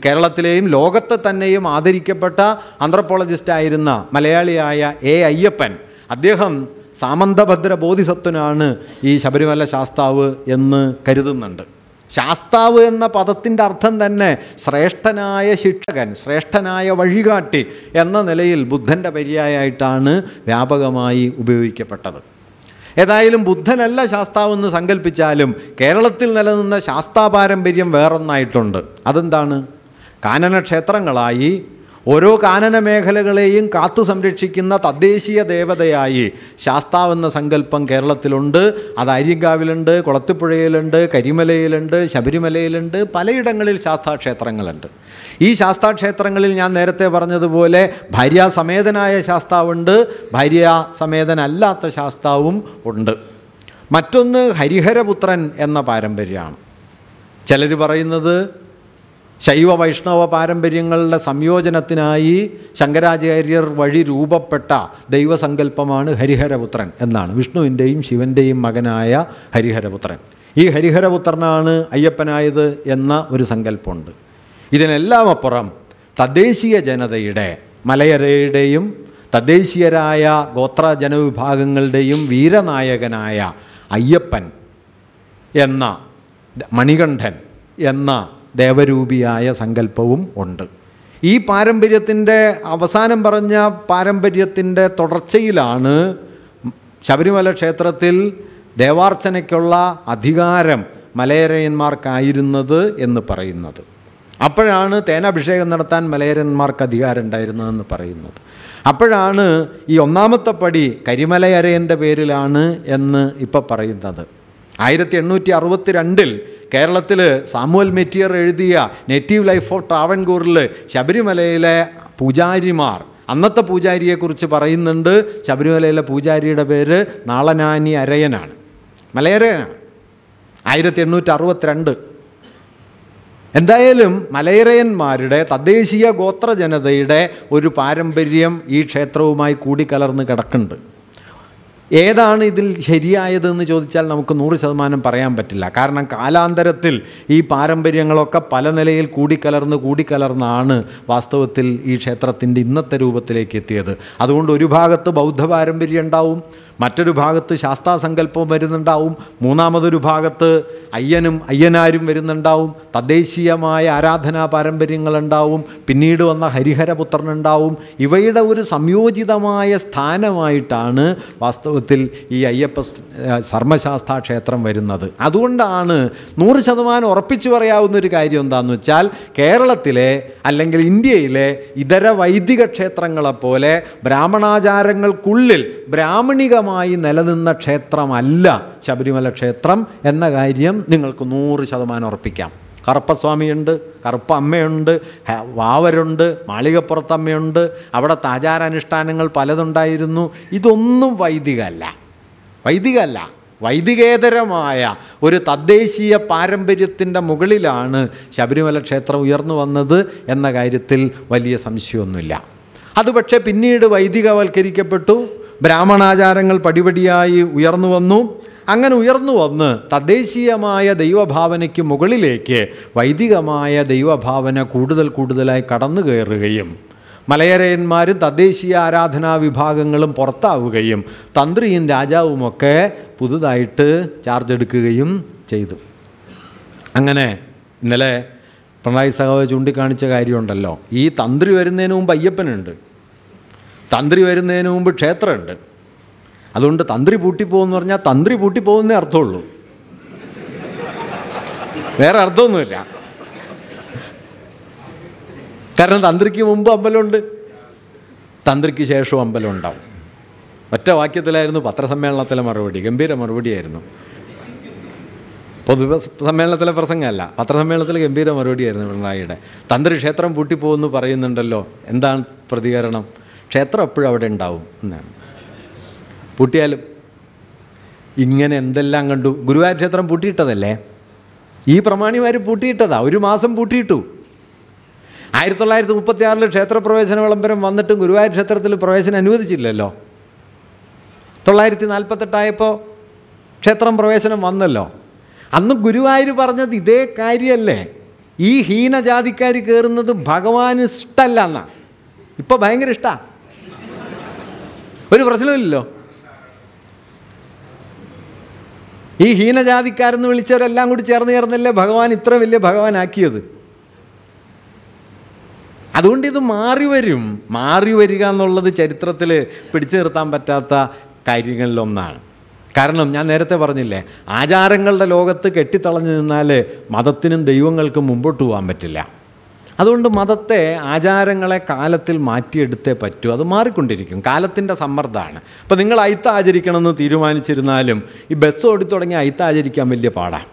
കേരളത്തിലെയും ലോകത്തെ തന്നെയും ആദരിക്കപ്പെട്ട ആന്ത്രപ്പോളജിസ്റ്റായിരുന്ന മലയാളിയായ എ അയ്യപ്പൻ അദ്ദേഹം സാമന്തഭദ്ര ബോധിസത്വനാണ് ഈ ശബരിമല ശാസ്താവ് എന്ന് കരുതുന്നുണ്ട് ശാസ്താവ് എന്ന പദത്തിൻ്റെ അർത്ഥം തന്നെ ശ്രേഷ്ഠനായ ശിക്ഷകൻ ശ്രേഷ്ഠനായ വഴികാട്ടി എന്ന നിലയിൽ ബുദ്ധൻ്റെ പര്യായമായിട്ടാണ് വ്യാപകമായി ഉപയോഗിക്കപ്പെട്ടത് ഏതായാലും ബുദ്ധനല്ല ശാസ്താവെന്ന് സങ്കല്പിച്ചാലും കേരളത്തിൽ നിലനിന്ന ശാസ്താ പാരമ്പര്യം വേറൊന്നായിട്ടുണ്ട് അതെന്താണ് കാനന ക്ഷേത്രങ്ങളായി ഓരോ കാനന മേഖലകളെയും കാത്തു സംരക്ഷിക്കുന്ന തദ്ദേശീയ ദേവതയായി ശാസ്താവെന്ന സങ്കല്പം കേരളത്തിലുണ്ട് അത് ആര്യങ്കാവിലുണ്ട് കുളത്തിപ്പുഴയിലുണ്ട് കരിമലയിലുണ്ട് ശബരിമലയിലുണ്ട് പലയിടങ്ങളിൽ ശാസ്താ ക്ഷേത്രങ്ങളുണ്ട് ഈ ശാസ്താക്ഷേത്രങ്ങളിൽ ഞാൻ നേരത്തെ പറഞ്ഞതുപോലെ ഭാര്യാസമേതനായ ശാസ്താവുണ്ട് ഭാര്യാസമേതനല്ലാത്ത ശാസ്താവും ഉണ്ട് മറ്റൊന്ന് ഹരിഹരപുത്രൻ എന്ന പാരമ്പര്യമാണ് ചിലർ പറയുന്നത് ശൈവ വൈഷ്ണവ പാരമ്പര്യങ്ങളുടെ സംയോജനത്തിനായി ശങ്കരാചാര്യർ വഴി രൂപപ്പെട്ട ദൈവസങ്കല്പമാണ് ഹരിഹരപുത്രൻ എന്നാണ് വിഷ്ണുവിൻ്റെയും ശിവൻ്റെയും മകനായ ഹരിഹരപുത്രൻ ഈ ഹരിഹരപുത്രനാണ് അയ്യപ്പനായത് എന്ന ഒരു സങ്കല്പമുണ്ട് ഇതിനെല്ലാം അപ്പുറം തദ്ദേശീയ ജനതയുടെ മലയരയുടെയും തദ്ദേശീയരായ ഗോത്ര ജനവിഭാഗങ്ങളുടെയും വീരനായകനായ അയ്യപ്പൻ എന്ന മണികണ്ഠൻ എന്ന ദേവരൂപിയായ സങ്കല്പവും ഉണ്ട് ഈ പാരമ്പര്യത്തിൻ്റെ അവസാനം പറഞ്ഞ പാരമ്പര്യത്തിൻ്റെ തുടർച്ചയിലാണ് ശബരിമല ക്ഷേത്രത്തിൽ ദേവാർച്ചനയ്ക്കുള്ള അധികാരം മലയരയന്മാർക്കായിരുന്നത് എന്ന് പറയുന്നത് അപ്പോഴാണ് തേനാഭിഷേകം നടത്താൻ മലയരന്മാർക്ക് അധികാരം ഉണ്ടായിരുന്നതെന്ന് പറയുന്നത് അപ്പോഴാണ് ഈ ഒന്നാമത്തെ പടി കരിമലയരയൻ്റെ പേരിലാണ് എന്ന് ഇപ്പം പറയുന്നത് ആയിരത്തി എണ്ണൂറ്റി അറുപത്തി രണ്ടിൽ കേരളത്തിൽ സാമുവൽ മെറ്റിയർ എഴുതിയ നേറ്റീവ് ലൈഫ് ഓഫ് ട്രാവൻകൂറിൽ ശബരിമലയിലെ പൂജാരിമാർ അന്നത്തെ പൂജാരിയെക്കുറിച്ച് പറയുന്നുണ്ട് ശബരിമലയിലെ പൂജാരിയുടെ പേര് നാളനാനി അരയനാണ് മലയരയനാണ് ആയിരത്തി എണ്ണൂറ്റി അറുപത്തിരണ്ട് എന്തായാലും മലയറയന്മാരുടെ തദ്ദേശീയ ഗോത്ര ജനതയുടെ ഒരു പാരമ്പര്യം ഈ ക്ഷേത്രവുമായി കൂടിക്കലർന്ന് കിടക്കുന്നുണ്ട് ഏതാണ് ഇതിൽ ശരിയായതെന്ന് ചോദിച്ചാൽ നമുക്ക് നൂറ് ശതമാനം പറയാൻ പറ്റില്ല കാരണം കാലാന്തരത്തിൽ ഈ പാരമ്പര്യങ്ങളൊക്കെ പല നിലയിൽ കൂടിക്കലർന്ന് കൂടിക്കലർന്നാണ് വാസ്തവത്തിൽ ഈ ക്ഷേത്രത്തിൻ്റെ ഇന്നത്തെ രൂപത്തിലേക്ക് എത്തിയത് അതുകൊണ്ട് ഒരു ഭാഗത്ത് ബൗദ്ധ പാരമ്പര്യം ഉണ്ടാവും മറ്റൊരു ഭാഗത്ത് ശാസ്താസങ്കല്പവും വരുന്നുണ്ടാവും മൂന്നാമതൊരു ഭാഗത്ത് അയ്യനും അയ്യനാരും വരുന്നുണ്ടാവും തദ്ദേശീയമായ ആരാധനാ പാരമ്പര്യങ്ങളുണ്ടാവും പിന്നീട് വന്ന ഹരിഹരപുത്രനുണ്ടാവും ഇവയുടെ ഒരു സംയോജിതമായ സ്ഥാനമായിട്ടാണ് വാസ്തവത്തിൽ ഈ അയ്യപ്പ സർമ്മശാസ്താ ക്ഷേത്രം വരുന്നത് അതുകൊണ്ടാണ് നൂറ് ശതമാനം ഉറപ്പിച്ചു പറയാവുന്ന ഒരു കാര്യം എന്താണെന്ന് വെച്ചാൽ കേരളത്തിലെ അല്ലെങ്കിൽ ഇന്ത്യയിലെ ഇതര വൈദിക ക്ഷേത്രങ്ങളെപ്പോലെ ബ്രാഹ്മണാചാരങ്ങൾക്കുള്ളിൽ ബ്രാഹ്മണിക കാലികമായി നിലനിന്ന ക്ഷേത്രമല്ല ശബരിമല ക്ഷേത്രം എന്ന കാര്യം നിങ്ങൾക്ക് നൂറ് ശതമാനം ഉറപ്പിക്കാം കറുപ്പസ്വാമിയുണ്ട് കറുപ്പ അമ്മയുണ്ട് വാവരുണ്ട് മാളികപ്പുറത്തമ്മയുണ്ട് അവിടെ ആചാരാനുഷ്ഠാനങ്ങൾ പലതുണ്ടായിരുന്നു ഇതൊന്നും വൈദികമല്ല വൈദികമല്ല വൈദികേതരമായ ഒരു തദ്ദേശീയ പാരമ്പര്യത്തിൻ്റെ മുകളിലാണ് ശബരിമല ക്ഷേത്രം ഉയർന്നു വന്നത് എന്ന കാര്യത്തിൽ വലിയ സംശയമൊന്നുമില്ല അത് പക്ഷേ പിന്നീട് വൈദികവൽക്കരിക്കപ്പെട്ടു ബ്രാഹ്മണാചാരങ്ങൾ പടിപടിയായി ഉയർന്നു വന്നു അങ്ങനെ ഉയർന്നു വന്ന് തദ്ദേശീയമായ ദൈവഭാവനയ്ക്ക് മുകളിലേക്ക് വൈദികമായ ദൈവഭാവന കൂടുതൽ കൂടുതലായി കടന്നു കയറുകയും മലയരയന്മാരും തദ്ദേശീയ ആരാധനാ വിഭാഗങ്ങളും പുറത്താവുകയും തന്ത്രിയും രാജാവുമൊക്കെ പുതുതായിട്ട് ചാർജ് എടുക്കുകയും ചെയ്തു അങ്ങനെ ഇന്നലെ പിണറായി സഹോദരൻ ചൂണ്ടിക്കാണിച്ച കാര്യമുണ്ടല്ലോ ഈ തന്ത്രി വരുന്നതിന് മുമ്പ് അയ്യപ്പനുണ്ട് തന്ത്രി വരുന്നതിന് മുമ്പ് ക്ഷേത്രമുണ്ട് അതുകൊണ്ട് തന്ത്രി പൂട്ടിപ്പോകുമെന്ന് പറഞ്ഞാൽ തന്ത്രി പൂട്ടിപ്പോകുന്നേ അർത്ഥമുള്ളൂ വേറെ അർത്ഥമൊന്നുമില്ല കാരണം തന്ത്രിക്ക് മുമ്പ് അമ്പലമുണ്ട് തന്ത്രിക്ക് ശേഷവും അമ്പലം ഉണ്ടാവും ഒറ്റ വാക്യത്തിലായിരുന്നു പത്രസമ്മേളനത്തിലെ മറുപടി ഗംഭീര മറുപടിയായിരുന്നു പൊതു സമ്മേളനത്തിലെ പ്രസംഗമല്ല പത്രസമ്മേളനത്തിലെ ഗംഭീര മറുപടിയായിരുന്നു പിണറായിയുടെ തന്ത്രി ക്ഷേത്രം പൂട്ടിപ്പോകുമെന്ന് പറയുന്നുണ്ടല്ലോ എന്താണ് പ്രതികരണം ക്ഷേത്രം എപ്പോഴും അവിടെ ഉണ്ടാവും എന്നാണ് പൂട്ടിയാലും ഇങ്ങനെ എന്തെല്ലാം കണ്ടു ഗുരുവായൂർ ക്ഷേത്രം പൂട്ടിയിട്ടതല്ലേ ഈ പ്രമാണിമാർ പൂട്ടിയിട്ടതാ ഒരു മാസം പൂട്ടിയിട്ടു ആയിരത്തി തൊള്ളായിരത്തി മുപ്പത്തി ആറിൽ ക്ഷേത്രപ്രവേശന വിളംബരം വന്നിട്ടും ഗുരുവായൂർ ക്ഷേത്രത്തിൽ പ്രവേശനം അനുവദിച്ചില്ലല്ലോ തൊള്ളായിരത്തി നാൽപ്പത്തെട്ടായപ്പോൾ ക്ഷേത്രം പ്രവേശനം വന്നല്ലോ അന്ന് ഗുരുവായൂർ പറഞ്ഞത് ഇതേ കാര്യമല്ലേ ഈ ഹീനജാതിക്കാർ കയറുന്നത് ഭഗവാൻ ഇഷ്ടമല്ല എന്നാ ഇപ്പോൾ ഭയങ്കര ഇഷ്ടമാണ് ഒരു പ്രശ്നമില്ലല്ലോ ഈ ഹീനജാതിക്കാരെന്ന് വിളിച്ചവരെല്ലാം കൂടി ചേർന്ന് ചേർന്നല്ലേ ഭഗവാൻ ഇത്ര വലിയ ഭഗവാനാക്കിയത് അതുകൊണ്ട് ഇത് മാറി വരും മാറി വരിക എന്നുള്ളത് ചരിത്രത്തിൽ പിടിച്ചു നിർത്താൻ പറ്റാത്ത കാര്യങ്ങളിലൊന്നാണ് കാരണം ഞാൻ നേരത്തെ പറഞ്ഞില്ലേ ആചാരങ്ങളുടെ ലോകത്ത് കെട്ടിത്തളഞ്ഞു നിന്നാൽ മതത്തിനും ദൈവങ്ങൾക്കും മുമ്പോട്ട് പോകാൻ പറ്റില്ല അതുകൊണ്ട് മതത്തെ ആചാരങ്ങളെ കാലത്തിൽ മാറ്റിയെടുത്തേ പറ്റൂ അത് മാറിക്കൊണ്ടിരിക്കും കാലത്തിൻ്റെ സമ്മർദ്ദമാണ് അപ്പോൾ നിങ്ങൾ അയിത്ത ആചരിക്കണമെന്ന് തീരുമാനിച്ചിരുന്നാലും ഈ ബസ് ഓടിത്തുടങ്ങി അയിത്ത ആചരിക്കാൻ വലിയ പാടാണ്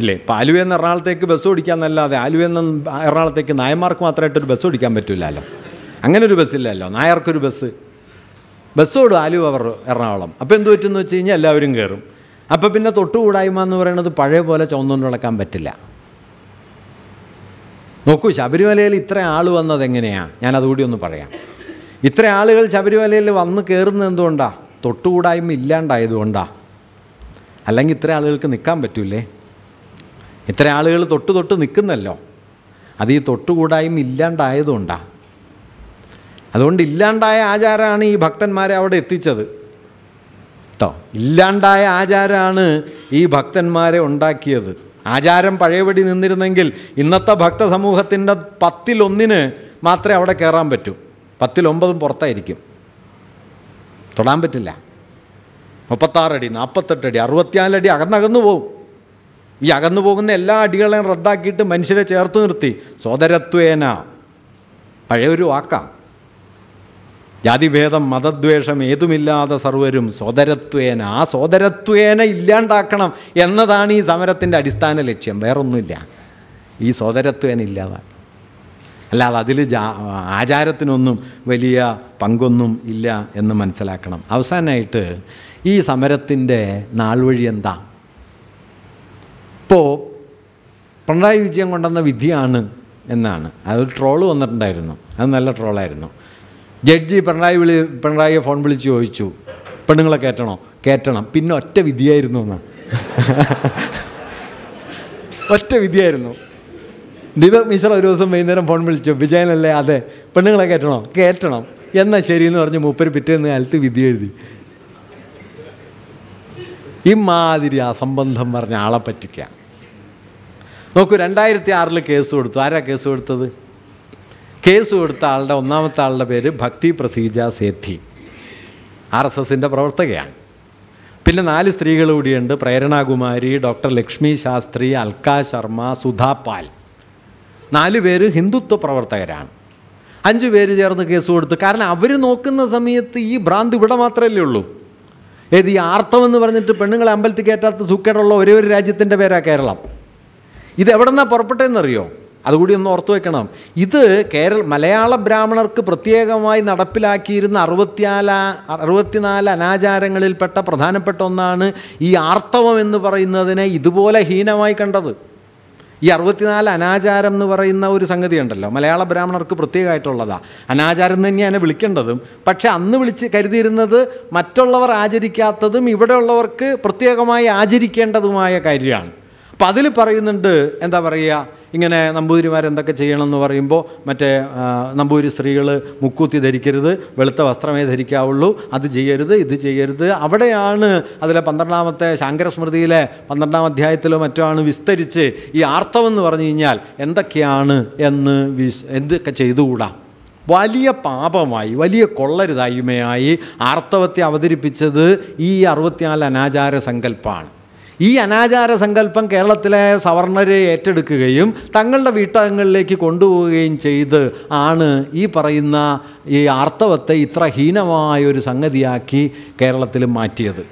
ഇല്ലേ ഇപ്പോൾ എന്ന എറണാകുളത്തേക്ക് ബസ് ഓടിക്കാമെന്നല്ലാതെ എന്ന എറണാകുളത്തേക്ക് നായന്മാർക്ക് ഒരു ബസ് ഓടിക്കാൻ പറ്റില്ലല്ലോ അങ്ങനെ ഒരു ബസ്സില്ലല്ലോ നായർക്കൊരു ബസ് ബസ് ഓടും ആലുവ എറണാകുളം അപ്പോൾ എന്ത് പറ്റുമെന്ന് വെച്ച് കഴിഞ്ഞാൽ എല്ലാവരും കയറും അപ്പോൾ പിന്നെ തൊട്ടുകൂടായ്മ എന്ന് പറയുന്നത് പഴയ പോലെ ചുമന്നുകൊണ്ട് നടക്കാൻ പറ്റില്ല നോക്കൂ ശബരിമലയിൽ ഇത്ര ആൾ വന്നത് എങ്ങനെയാണ് ഞാൻ അതുകൂടി ഒന്ന് പറയാം ഇത്ര ആളുകൾ ശബരിമലയിൽ വന്ന് കയറുന്നത് എന്തുകൊണ്ടാണ് തൊട്ടുകൂടായ്മ ഇല്ലാണ്ടായതുകൊണ്ടാണ് അല്ലെങ്കിൽ ഇത്ര ആളുകൾക്ക് നിൽക്കാൻ പറ്റൂലേ ഇത്ര ആളുകൾ തൊട്ട് തൊട്ട് നിൽക്കുന്നല്ലോ അത് ഈ തൊട്ടുകൂടായ്മ ഇല്ലാണ്ടായതുകൊണ്ടാണ് അതുകൊണ്ട് ഇല്ലാണ്ടായ ആചാരമാണ് ഈ ഭക്തന്മാരെ അവിടെ എത്തിച്ചത് കേട്ടോ ഇല്ലാണ്ടായ ആചാരമാണ് ഈ ഭക്തന്മാരെ ഉണ്ടാക്കിയത് ആചാരം പഴയപടി നിന്നിരുന്നെങ്കിൽ ഇന്നത്തെ ഭക്ത സമൂഹത്തിൻ്റെ പത്തിലൊന്നിന് മാത്രമേ അവിടെ കയറാൻ പറ്റൂ പത്തിലൊമ്പതും പുറത്തായിരിക്കും തൊടാൻ പറ്റില്ല മുപ്പത്താറടി നാൽപ്പത്തെട്ടടി അറുപത്തിനാലടി അകന്നകന്നു പോവും ഈ അകന്നു പോകുന്ന എല്ലാ അടികളെയും റദ്ദാക്കിയിട്ട് മനുഷ്യരെ ചേർത്ത് നിർത്തി സോദരത്വേന പഴയൊരു വാക്കാം ജാതിഭേദം മതദ്വേഷം ഏതുമില്ലാതെ സർവരും സോദരത്വേന ആ സോദരത്വേന ഇല്ലാണ്ടാക്കണം എന്നതാണ് ഈ സമരത്തിൻ്റെ അടിസ്ഥാന ലക്ഷ്യം വേറൊന്നുമില്ല ഈ സോദരത്വേന ഇല്ലാതെ അല്ലാതെ അതിൽ ജാ ആചാരത്തിനൊന്നും വലിയ പങ്കൊന്നും ഇല്ല എന്ന് മനസ്സിലാക്കണം അവസാനമായിട്ട് ഈ സമരത്തിൻ്റെ വഴി എന്താ ഇപ്പോൾ പിണറായി വിജയം കൊണ്ടുവന്ന വിധിയാണ് എന്നാണ് അതൊരു ട്രോള് വന്നിട്ടുണ്ടായിരുന്നു അത് നല്ല ട്രോളായിരുന്നു ജഡ്ജി പിണറായി വിളി പിണറായിയെ ഫോൺ വിളിച്ച് ചോദിച്ചു പെണ്ണുങ്ങളെ കയറ്റണോ കയറ്റണം പിന്നെ ഒറ്റ വിധിയായിരുന്നു എന്ന് ഒറ്റ വിധിയായിരുന്നു ദീപക് മിശ്ര ഒരു ദിവസം വൈകുന്നേരം ഫോൺ വിളിച്ചു വിജയനല്ലേ അതെ പെണ്ണുങ്ങളെ കയറ്റണോ കയറ്റണം എന്നാൽ ശരിയെന്ന് പറഞ്ഞ് മൂപ്പര് പിറ്റേന്ന് കാലത്ത് വിധി എഴുതി ഇമാതിരി അസംബന്ധം പറഞ്ഞ ആളെ പറ്റിക്കുക നോക്കൂ രണ്ടായിരത്തി ആറിൽ കേസ് കൊടുത്തു ആരാ കേസ് കൊടുത്തത് കേസ് കൊടുത്ത ആളുടെ ഒന്നാമത്തെ ആളുടെ പേര് ഭക്തി പ്രസീജ സേത്തി ആർ എസ് എസിൻ്റെ പ്രവർത്തകയാണ് പിന്നെ നാല് സ്ത്രീകൾ കൂടിയുണ്ട് പ്രേരണാകുമാരി ഡോക്ടർ ലക്ഷ്മി ശാസ്ത്രി അൽക്ക ശർമ്മ സുധാപാൽ നാല് പേര് ഹിന്ദുത്വ പ്രവർത്തകരാണ് അഞ്ച് പേര് ചേർന്ന് കേസ് കൊടുത്തു കാരണം അവർ നോക്കുന്ന സമയത്ത് ഈ ഭ്രാന്ത് ഇവിടെ മാത്രമല്ലേ ഉള്ളൂ ഏത് ഈ ആർത്തമെന്ന് പറഞ്ഞിട്ട് പെണ്ണുങ്ങളെ അമ്പലത്തിൽ കയറ്റാത്ത സുക്കേടുള്ള ഒരേ ഒരു രാജ്യത്തിൻ്റെ പേരാണ് കേരളം ഇത് എവിടെ നിന്നാണ് പുറപ്പെട്ടതെന്നറിയോ അതുകൂടി ഒന്ന് ഓർത്തു വെക്കണം ഇത് കേരള മലയാള ബ്രാഹ്മണർക്ക് പ്രത്യേകമായി നടപ്പിലാക്കിയിരുന്ന അറുപത്തിയാല അറുപത്തിനാല് അനാചാരങ്ങളിൽപ്പെട്ട പ്രധാനപ്പെട്ട ഒന്നാണ് ഈ ആർത്തവം എന്ന് പറയുന്നതിനെ ഇതുപോലെ ഹീനമായി കണ്ടത് ഈ അറുപത്തിനാല് അനാചാരം എന്ന് പറയുന്ന ഒരു സംഗതി ഉണ്ടല്ലോ മലയാള ബ്രാഹ്മണർക്ക് പ്രത്യേകമായിട്ടുള്ളതാ അനാചാരം തന്നെയാണ് വിളിക്കേണ്ടതും പക്ഷേ അന്ന് വിളിച്ച് കരുതിയിരുന്നത് മറ്റുള്ളവർ ആചരിക്കാത്തതും ഇവിടെയുള്ളവർക്ക് പ്രത്യേകമായി ആചരിക്കേണ്ടതുമായ കാര്യമാണ് അപ്പം അതിൽ പറയുന്നുണ്ട് എന്താ പറയുക ഇങ്ങനെ നമ്പൂതിരിമാരെന്തൊക്കെ ചെയ്യണമെന്ന് പറയുമ്പോൾ മറ്റേ നമ്പൂതിരി സ്ത്രീകൾ മുക്കൂത്തി ധരിക്കരുത് വെളുത്ത വസ്ത്രമേ ധരിക്കാവുള്ളൂ അത് ചെയ്യരുത് ഇത് ചെയ്യരുത് അവിടെയാണ് അതിലെ പന്ത്രണ്ടാമത്തെ ശാങ്കരസ്മൃതിയിലെ പന്ത്രണ്ടാം അധ്യായത്തിലോ മറ്റോ ആണ് വിസ്തരിച്ച് ഈ ആർത്തവെന്ന് പറഞ്ഞു കഴിഞ്ഞാൽ എന്തൊക്കെയാണ് എന്ന് വിശ് എന്തൊക്കെ ചെയ്തുകൂടാ വലിയ പാപമായി വലിയ കൊള്ളരുതായ്മയായി ആർത്തവത്തെ അവതരിപ്പിച്ചത് ഈ അറുപത്തിനാല് അനാചാര സങ്കല്പമാണ് ഈ അനാചാര സങ്കല്പം കേരളത്തിലെ സവർണരെ ഏറ്റെടുക്കുകയും തങ്ങളുടെ വീട്ടകങ്ങളിലേക്ക് കൊണ്ടുപോവുകയും ചെയ്ത് ആണ് ഈ പറയുന്ന ഈ ആർത്തവത്തെ ഇത്ര ഹീനമായ ഒരു സംഗതിയാക്കി കേരളത്തിൽ മാറ്റിയത്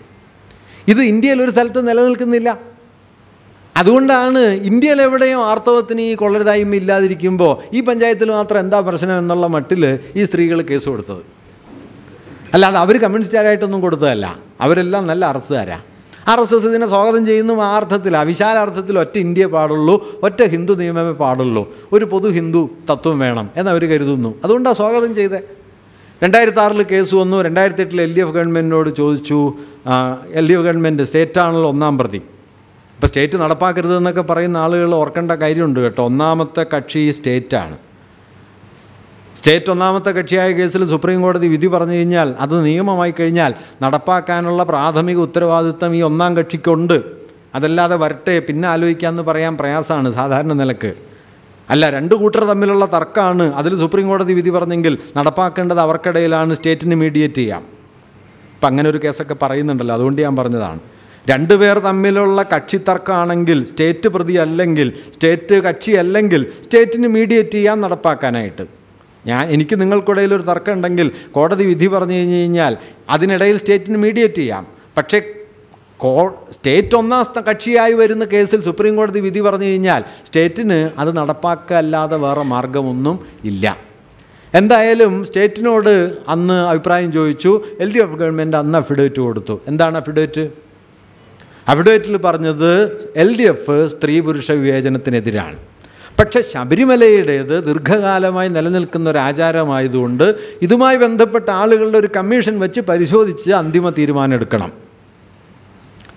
ഇത് ഇന്ത്യയിൽ ഒരു സ്ഥലത്ത് നിലനിൽക്കുന്നില്ല അതുകൊണ്ടാണ് ഇന്ത്യയിലെവിടെയും എവിടെയും ആർത്തവത്തിന് ഈ കൊള്ളരുതായ്മ ഇല്ലാതിരിക്കുമ്പോൾ ഈ പഞ്ചായത്തിൽ മാത്രം എന്താ പ്രശ്നം എന്നുള്ള മട്ടിൽ ഈ സ്ത്രീകൾ കേസ് കൊടുത്തത് അല്ലാതെ അവർ കമ്മ്യൂണിസ്റ്റുകാരായിട്ടൊന്നും കൊടുത്തതല്ല അവരെല്ലാം നല്ല അറസ്റ്റുകാരാണ് ആർ എസ് എസ് ഇതിനെ സ്വാഗതം ചെയ്യുന്നു അർത്ഥത്തിൽ അർത്ഥത്തില്ല വിശാലാർത്ഥത്തിൽ ഒറ്റ ഇന്ത്യ പാടുള്ളൂ ഒറ്റ ഹിന്ദു നിയമമേ പാടുള്ളൂ ഒരു പൊതു ഹിന്ദു തത്വം വേണം എന്നവർ കരുതുന്നു അതുകൊണ്ടാണ് സ്വാഗതം ചെയ്തേ രണ്ടായിരത്തി ആറിൽ കേസ് വന്നു രണ്ടായിരത്തി എട്ടിൽ എൽ ഡി എഫ് ഗവൺമെൻറ്റിനോട് ചോദിച്ചു എൽ ഡി എഫ് ഗവൺമെൻറ് സ്റ്റേറ്റാണല്ലോ ഒന്നാം പ്രതി ഇപ്പോൾ സ്റ്റേറ്റ് നടപ്പാക്കരുതെന്നൊക്കെ പറയുന്ന ആളുകൾ ഓർക്കേണ്ട കാര്യമുണ്ട് കേട്ടോ ഒന്നാമത്തെ കക്ഷി സ്റ്റേറ്റാണ് സ്റ്റേറ്റ് ഒന്നാമത്തെ കക്ഷിയായ കേസിൽ സുപ്രീം കോടതി വിധി പറഞ്ഞു കഴിഞ്ഞാൽ അത് നിയമമായി കഴിഞ്ഞാൽ നടപ്പാക്കാനുള്ള പ്രാഥമിക ഉത്തരവാദിത്വം ഈ ഒന്നാം കക്ഷിക്കുണ്ട് അതല്ലാതെ വരട്ടെ പിന്നെ ആലോചിക്കാമെന്ന് പറയാൻ പ്രയാസമാണ് സാധാരണ നിലക്ക് അല്ല രണ്ട് കൂട്ടർ തമ്മിലുള്ള തർക്കമാണ് അതിൽ സുപ്രീം കോടതി വിധി പറഞ്ഞെങ്കിൽ നടപ്പാക്കേണ്ടത് അവർക്കിടയിലാണ് സ്റ്റേറ്റിന് മീഡിയേറ്റ് ചെയ്യാം ഇപ്പം അങ്ങനെ ഒരു കേസൊക്കെ പറയുന്നുണ്ടല്ലോ അതുകൊണ്ട് ഞാൻ പറഞ്ഞതാണ് രണ്ടുപേർ തമ്മിലുള്ള കക്ഷി തർക്കമാണെങ്കിൽ സ്റ്റേറ്റ് പ്രതി അല്ലെങ്കിൽ സ്റ്റേറ്റ് കക്ഷി അല്ലെങ്കിൽ സ്റ്റേറ്റിന് മീഡിയേറ്റ് ചെയ്യാൻ നടപ്പാക്കാനായിട്ട് ഞാൻ എനിക്ക് നിങ്ങൾക്കിടയിൽ ഒരു തർക്കം ഉണ്ടെങ്കിൽ കോടതി വിധി പറഞ്ഞു കഴിഞ്ഞ് കഴിഞ്ഞാൽ അതിനിടയിൽ സ്റ്റേറ്റിന് മീഡിയേറ്റ് ചെയ്യാം പക്ഷേ കോ സ്റ്റേറ്റ് ഒന്നാം കക്ഷിയായി വരുന്ന കേസിൽ സുപ്രീം കോടതി വിധി പറഞ്ഞു കഴിഞ്ഞാൽ സ്റ്റേറ്റിന് അത് നടപ്പാക്കല്ലാതെ വേറെ മാർഗമൊന്നും ഇല്ല എന്തായാലും സ്റ്റേറ്റിനോട് അന്ന് അഭിപ്രായം ചോദിച്ചു എൽ ഡി എഫ് ഗവൺമെൻറ് അന്ന് അഫിഡേറ്റ് കൊടുത്തു എന്താണ് അഫിഡേറ്റ് അഫിഡേറ്റിൽ പറഞ്ഞത് എൽ ഡി എഫ് സ്ത്രീ പുരുഷ വിവേചനത്തിനെതിരാണ് പക്ഷെ ശബരിമലയുടേത് ദീർഘകാലമായി നിലനിൽക്കുന്ന ഒരു ആചാരമായതുകൊണ്ട് ഇതുമായി ബന്ധപ്പെട്ട ആളുകളുടെ ഒരു കമ്മീഷൻ വെച്ച് പരിശോധിച്ച് അന്തിമ തീരുമാനം എടുക്കണം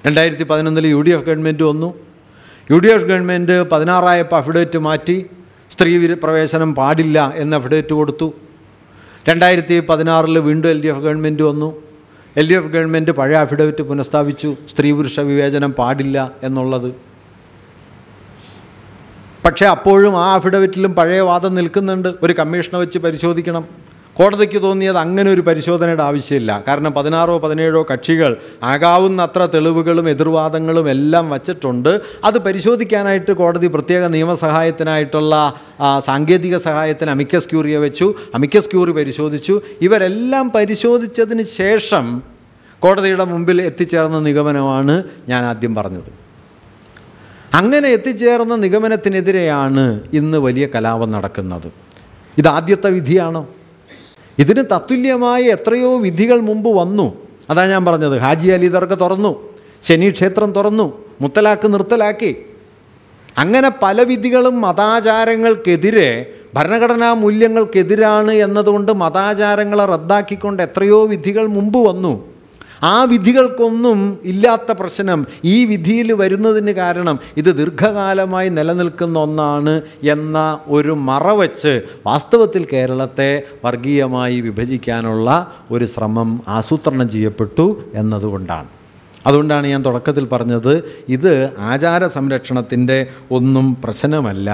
രണ്ടായിരത്തി പതിനൊന്നിൽ യു ഡി എഫ് ഗവൺമെൻറ് വന്നു യു ഡി എഫ് ഗവൺമെൻറ് പതിനാറായപ്പോൾ അഫിഡേറ്റ് മാറ്റി സ്ത്രീ പ്രവേശനം പാടില്ല എന്ന് അഫിഡേറ്റ് കൊടുത്തു രണ്ടായിരത്തി പതിനാറിൽ വീണ്ടും എൽ ഡി എഫ് ഗവൺമെൻറ് വന്നു എൽ ഡി എഫ് ഗവൺമെൻറ് പഴയ അഫിഡവിറ്റ് പുനഃസ്ഥാപിച്ചു സ്ത്രീ പുരുഷ വിവേചനം പാടില്ല എന്നുള്ളത് പക്ഷേ അപ്പോഴും ആ അഫിഡവിറ്റിലും പഴയ വാദം നിൽക്കുന്നുണ്ട് ഒരു കമ്മീഷനെ വെച്ച് പരിശോധിക്കണം കോടതിക്ക് തോന്നിയത് അങ്ങനെ ഒരു പരിശോധനയുടെ ആവശ്യമില്ല കാരണം പതിനാറോ പതിനേഴോ കക്ഷികൾ ആകാവുന്ന അത്ര തെളിവുകളും എതിർവാദങ്ങളും എല്ലാം വച്ചിട്ടുണ്ട് അത് പരിശോധിക്കാനായിട്ട് കോടതി പ്രത്യേക നിയമസഹായത്തിനായിട്ടുള്ള സാങ്കേതിക സഹായത്തിന് അമിക്കസ് ക്യൂറിയെ വെച്ചു അമിക്കസ് ക്യൂറി പരിശോധിച്ചു ഇവരെല്ലാം പരിശോധിച്ചതിന് ശേഷം കോടതിയുടെ മുമ്പിൽ എത്തിച്ചേർന്ന നിഗമനമാണ് ഞാൻ ആദ്യം പറഞ്ഞത് അങ്ങനെ എത്തിച്ചേർന്ന നിഗമനത്തിനെതിരെയാണ് ഇന്ന് വലിയ കലാപം നടക്കുന്നത് ഇതാദ്യത്തെ വിധിയാണോ ഇതിന് തത്തുല്യമായ എത്രയോ വിധികൾ മുമ്പ് വന്നു അതാ ഞാൻ പറഞ്ഞത് ഹാജി അലി ദർഗ തുറന്നു ശനി ക്ഷേത്രം തുറന്നു മുത്തലാക്ക് നിർത്തലാക്കി അങ്ങനെ പല വിധികളും മതാചാരങ്ങൾക്കെതിരെ ഭരണഘടനാ മൂല്യങ്ങൾക്കെതിരാണ് എന്നതുകൊണ്ട് മതാചാരങ്ങളെ റദ്ദാക്കിക്കൊണ്ട് എത്രയോ വിധികൾ മുമ്പ് വന്നു ആ വിധികൾക്കൊന്നും ഇല്ലാത്ത പ്രശ്നം ഈ വിധിയിൽ വരുന്നതിന് കാരണം ഇത് ദീർഘകാലമായി നിലനിൽക്കുന്ന ഒന്നാണ് എന്ന ഒരു മറവച്ച് വാസ്തവത്തിൽ കേരളത്തെ വർഗീയമായി വിഭജിക്കാനുള്ള ഒരു ശ്രമം ആസൂത്രണം ചെയ്യപ്പെട്ടു എന്നതുകൊണ്ടാണ് അതുകൊണ്ടാണ് ഞാൻ തുടക്കത്തിൽ പറഞ്ഞത് ഇത് ആചാര സംരക്ഷണത്തിൻ്റെ ഒന്നും പ്രശ്നമല്ല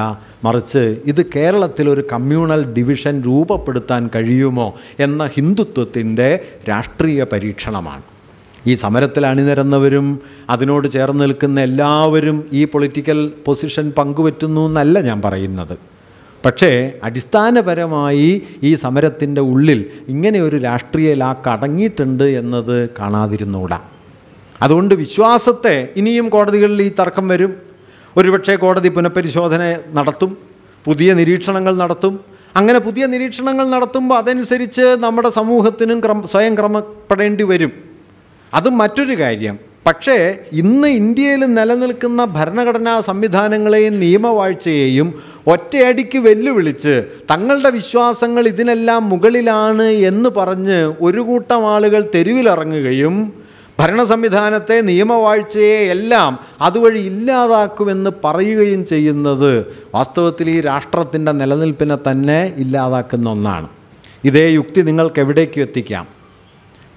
മറിച്ച് ഇത് കേരളത്തിൽ ഒരു കമ്മ്യൂണൽ ഡിവിഷൻ രൂപപ്പെടുത്താൻ കഴിയുമോ എന്ന ഹിന്ദുത്വത്തിൻ്റെ രാഷ്ട്രീയ പരീക്ഷണമാണ് ഈ സമരത്തിൽ അണിനിരന്നവരും അതിനോട് ചേർന്ന് നിൽക്കുന്ന എല്ലാവരും ഈ പൊളിറ്റിക്കൽ പൊസിഷൻ പങ്കുപറ്റുന്നു എന്നല്ല ഞാൻ പറയുന്നത് പക്ഷേ അടിസ്ഥാനപരമായി ഈ സമരത്തിൻ്റെ ഉള്ളിൽ ഇങ്ങനെ ഒരു രാഷ്ട്രീയ ലാക്ക് അടങ്ങിയിട്ടുണ്ട് എന്നത് കാണാതിരുന്നൂടാ അതുകൊണ്ട് വിശ്വാസത്തെ ഇനിയും കോടതികളിൽ ഈ തർക്കം വരും ഒരുപക്ഷെ കോടതി പുനഃപരിശോധന നടത്തും പുതിയ നിരീക്ഷണങ്ങൾ നടത്തും അങ്ങനെ പുതിയ നിരീക്ഷണങ്ങൾ നടത്തുമ്പോൾ അതനുസരിച്ച് നമ്മുടെ സമൂഹത്തിനും ക്രമ സ്വയം ക്രമപ്പെടേണ്ടി വരും അത് മറ്റൊരു കാര്യം പക്ഷേ ഇന്ന് ഇന്ത്യയിൽ നിലനിൽക്കുന്ന ഭരണഘടനാ സംവിധാനങ്ങളെയും നിയമവാഴ്ചയെയും ഒറ്റയടിക്ക് വെല്ലുവിളിച്ച് തങ്ങളുടെ വിശ്വാസങ്ങൾ ഇതിനെല്ലാം മുകളിലാണ് എന്ന് പറഞ്ഞ് ഒരു കൂട്ടം ആളുകൾ തെരുവിലിറങ്ങുകയും ഭരണ സംവിധാനത്തെ നിയമവാഴ്ചയെ എല്ലാം അതുവഴി ഇല്ലാതാക്കുമെന്ന് പറയുകയും ചെയ്യുന്നത് വാസ്തവത്തിൽ ഈ രാഷ്ട്രത്തിൻ്റെ നിലനിൽപ്പിനെ തന്നെ ഇല്ലാതാക്കുന്ന ഒന്നാണ് ഇതേ യുക്തി നിങ്ങൾക്ക് എവിടേക്കും എത്തിക്കാം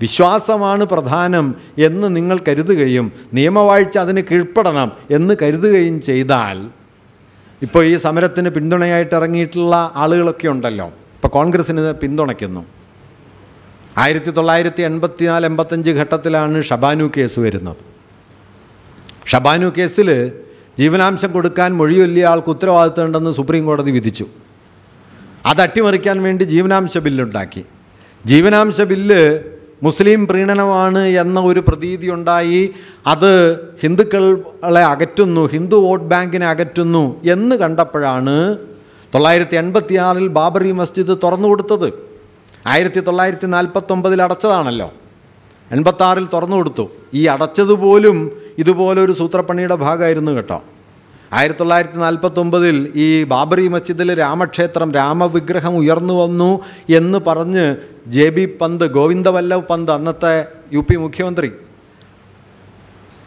വിശ്വാസമാണ് പ്രധാനം എന്ന് നിങ്ങൾ കരുതുകയും നിയമവാഴ്ച അതിന് കീഴ്പ്പെടണം എന്ന് കരുതുകയും ചെയ്താൽ ഇപ്പോൾ ഈ സമരത്തിന് പിന്തുണയായിട്ട് ഇറങ്ങിയിട്ടുള്ള ആളുകളൊക്കെ ഉണ്ടല്ലോ ഇപ്പോൾ കോൺഗ്രസ്സിന് പിന്തുണയ്ക്കുന്നു ആയിരത്തി തൊള്ളായിരത്തി എൺപത്തിനാല് എൺപത്തഞ്ച് ഘട്ടത്തിലാണ് ഷബാനു കേസ് വരുന്നത് ഷബാനു കേസിൽ ജീവനാംശം കൊടുക്കാൻ മൊഴിയൊല്ലിയ ആൾക്ക് ഉണ്ടെന്ന് സുപ്രീം കോടതി വിധിച്ചു അത് അട്ടിമറിക്കാൻ വേണ്ടി ജീവനാംശ ബില്ലുണ്ടാക്കി ജീവനാംശ ബില്ല് മുസ്ലിം പ്രീണനമാണ് എന്ന ഒരു പ്രതീതി ഉണ്ടായി അത് ഹിന്ദുക്കളെ അകറ്റുന്നു ഹിന്ദു വോട്ട് ബാങ്കിനെ അകറ്റുന്നു എന്ന് കണ്ടപ്പോഴാണ് തൊള്ളായിരത്തി എൺപത്തിയാറിൽ ബാബറി മസ്ജിദ് തുറന്നു കൊടുത്തത് ആയിരത്തി തൊള്ളായിരത്തി നാൽപ്പത്തൊമ്പതിൽ അടച്ചതാണല്ലോ എൺപത്താറിൽ തുറന്നു കൊടുത്തു ഈ അടച്ചതുപോലും ഇതുപോലൊരു സൂത്രപ്പണിയുടെ ഭാഗമായിരുന്നു കേട്ടോ ആയിരത്തി തൊള്ളായിരത്തി നാൽപ്പത്തൊമ്പതിൽ ഈ ബാബറി മസ്ജിദിൽ രാമക്ഷേത്രം രാമവിഗ്രഹം ഉയർന്നു വന്നു എന്ന് പറഞ്ഞ് ജെ ബി പന്ത് ഗോവിന്ദവല്ലവ് പന്ത് അന്നത്തെ യു പി മുഖ്യമന്ത്രി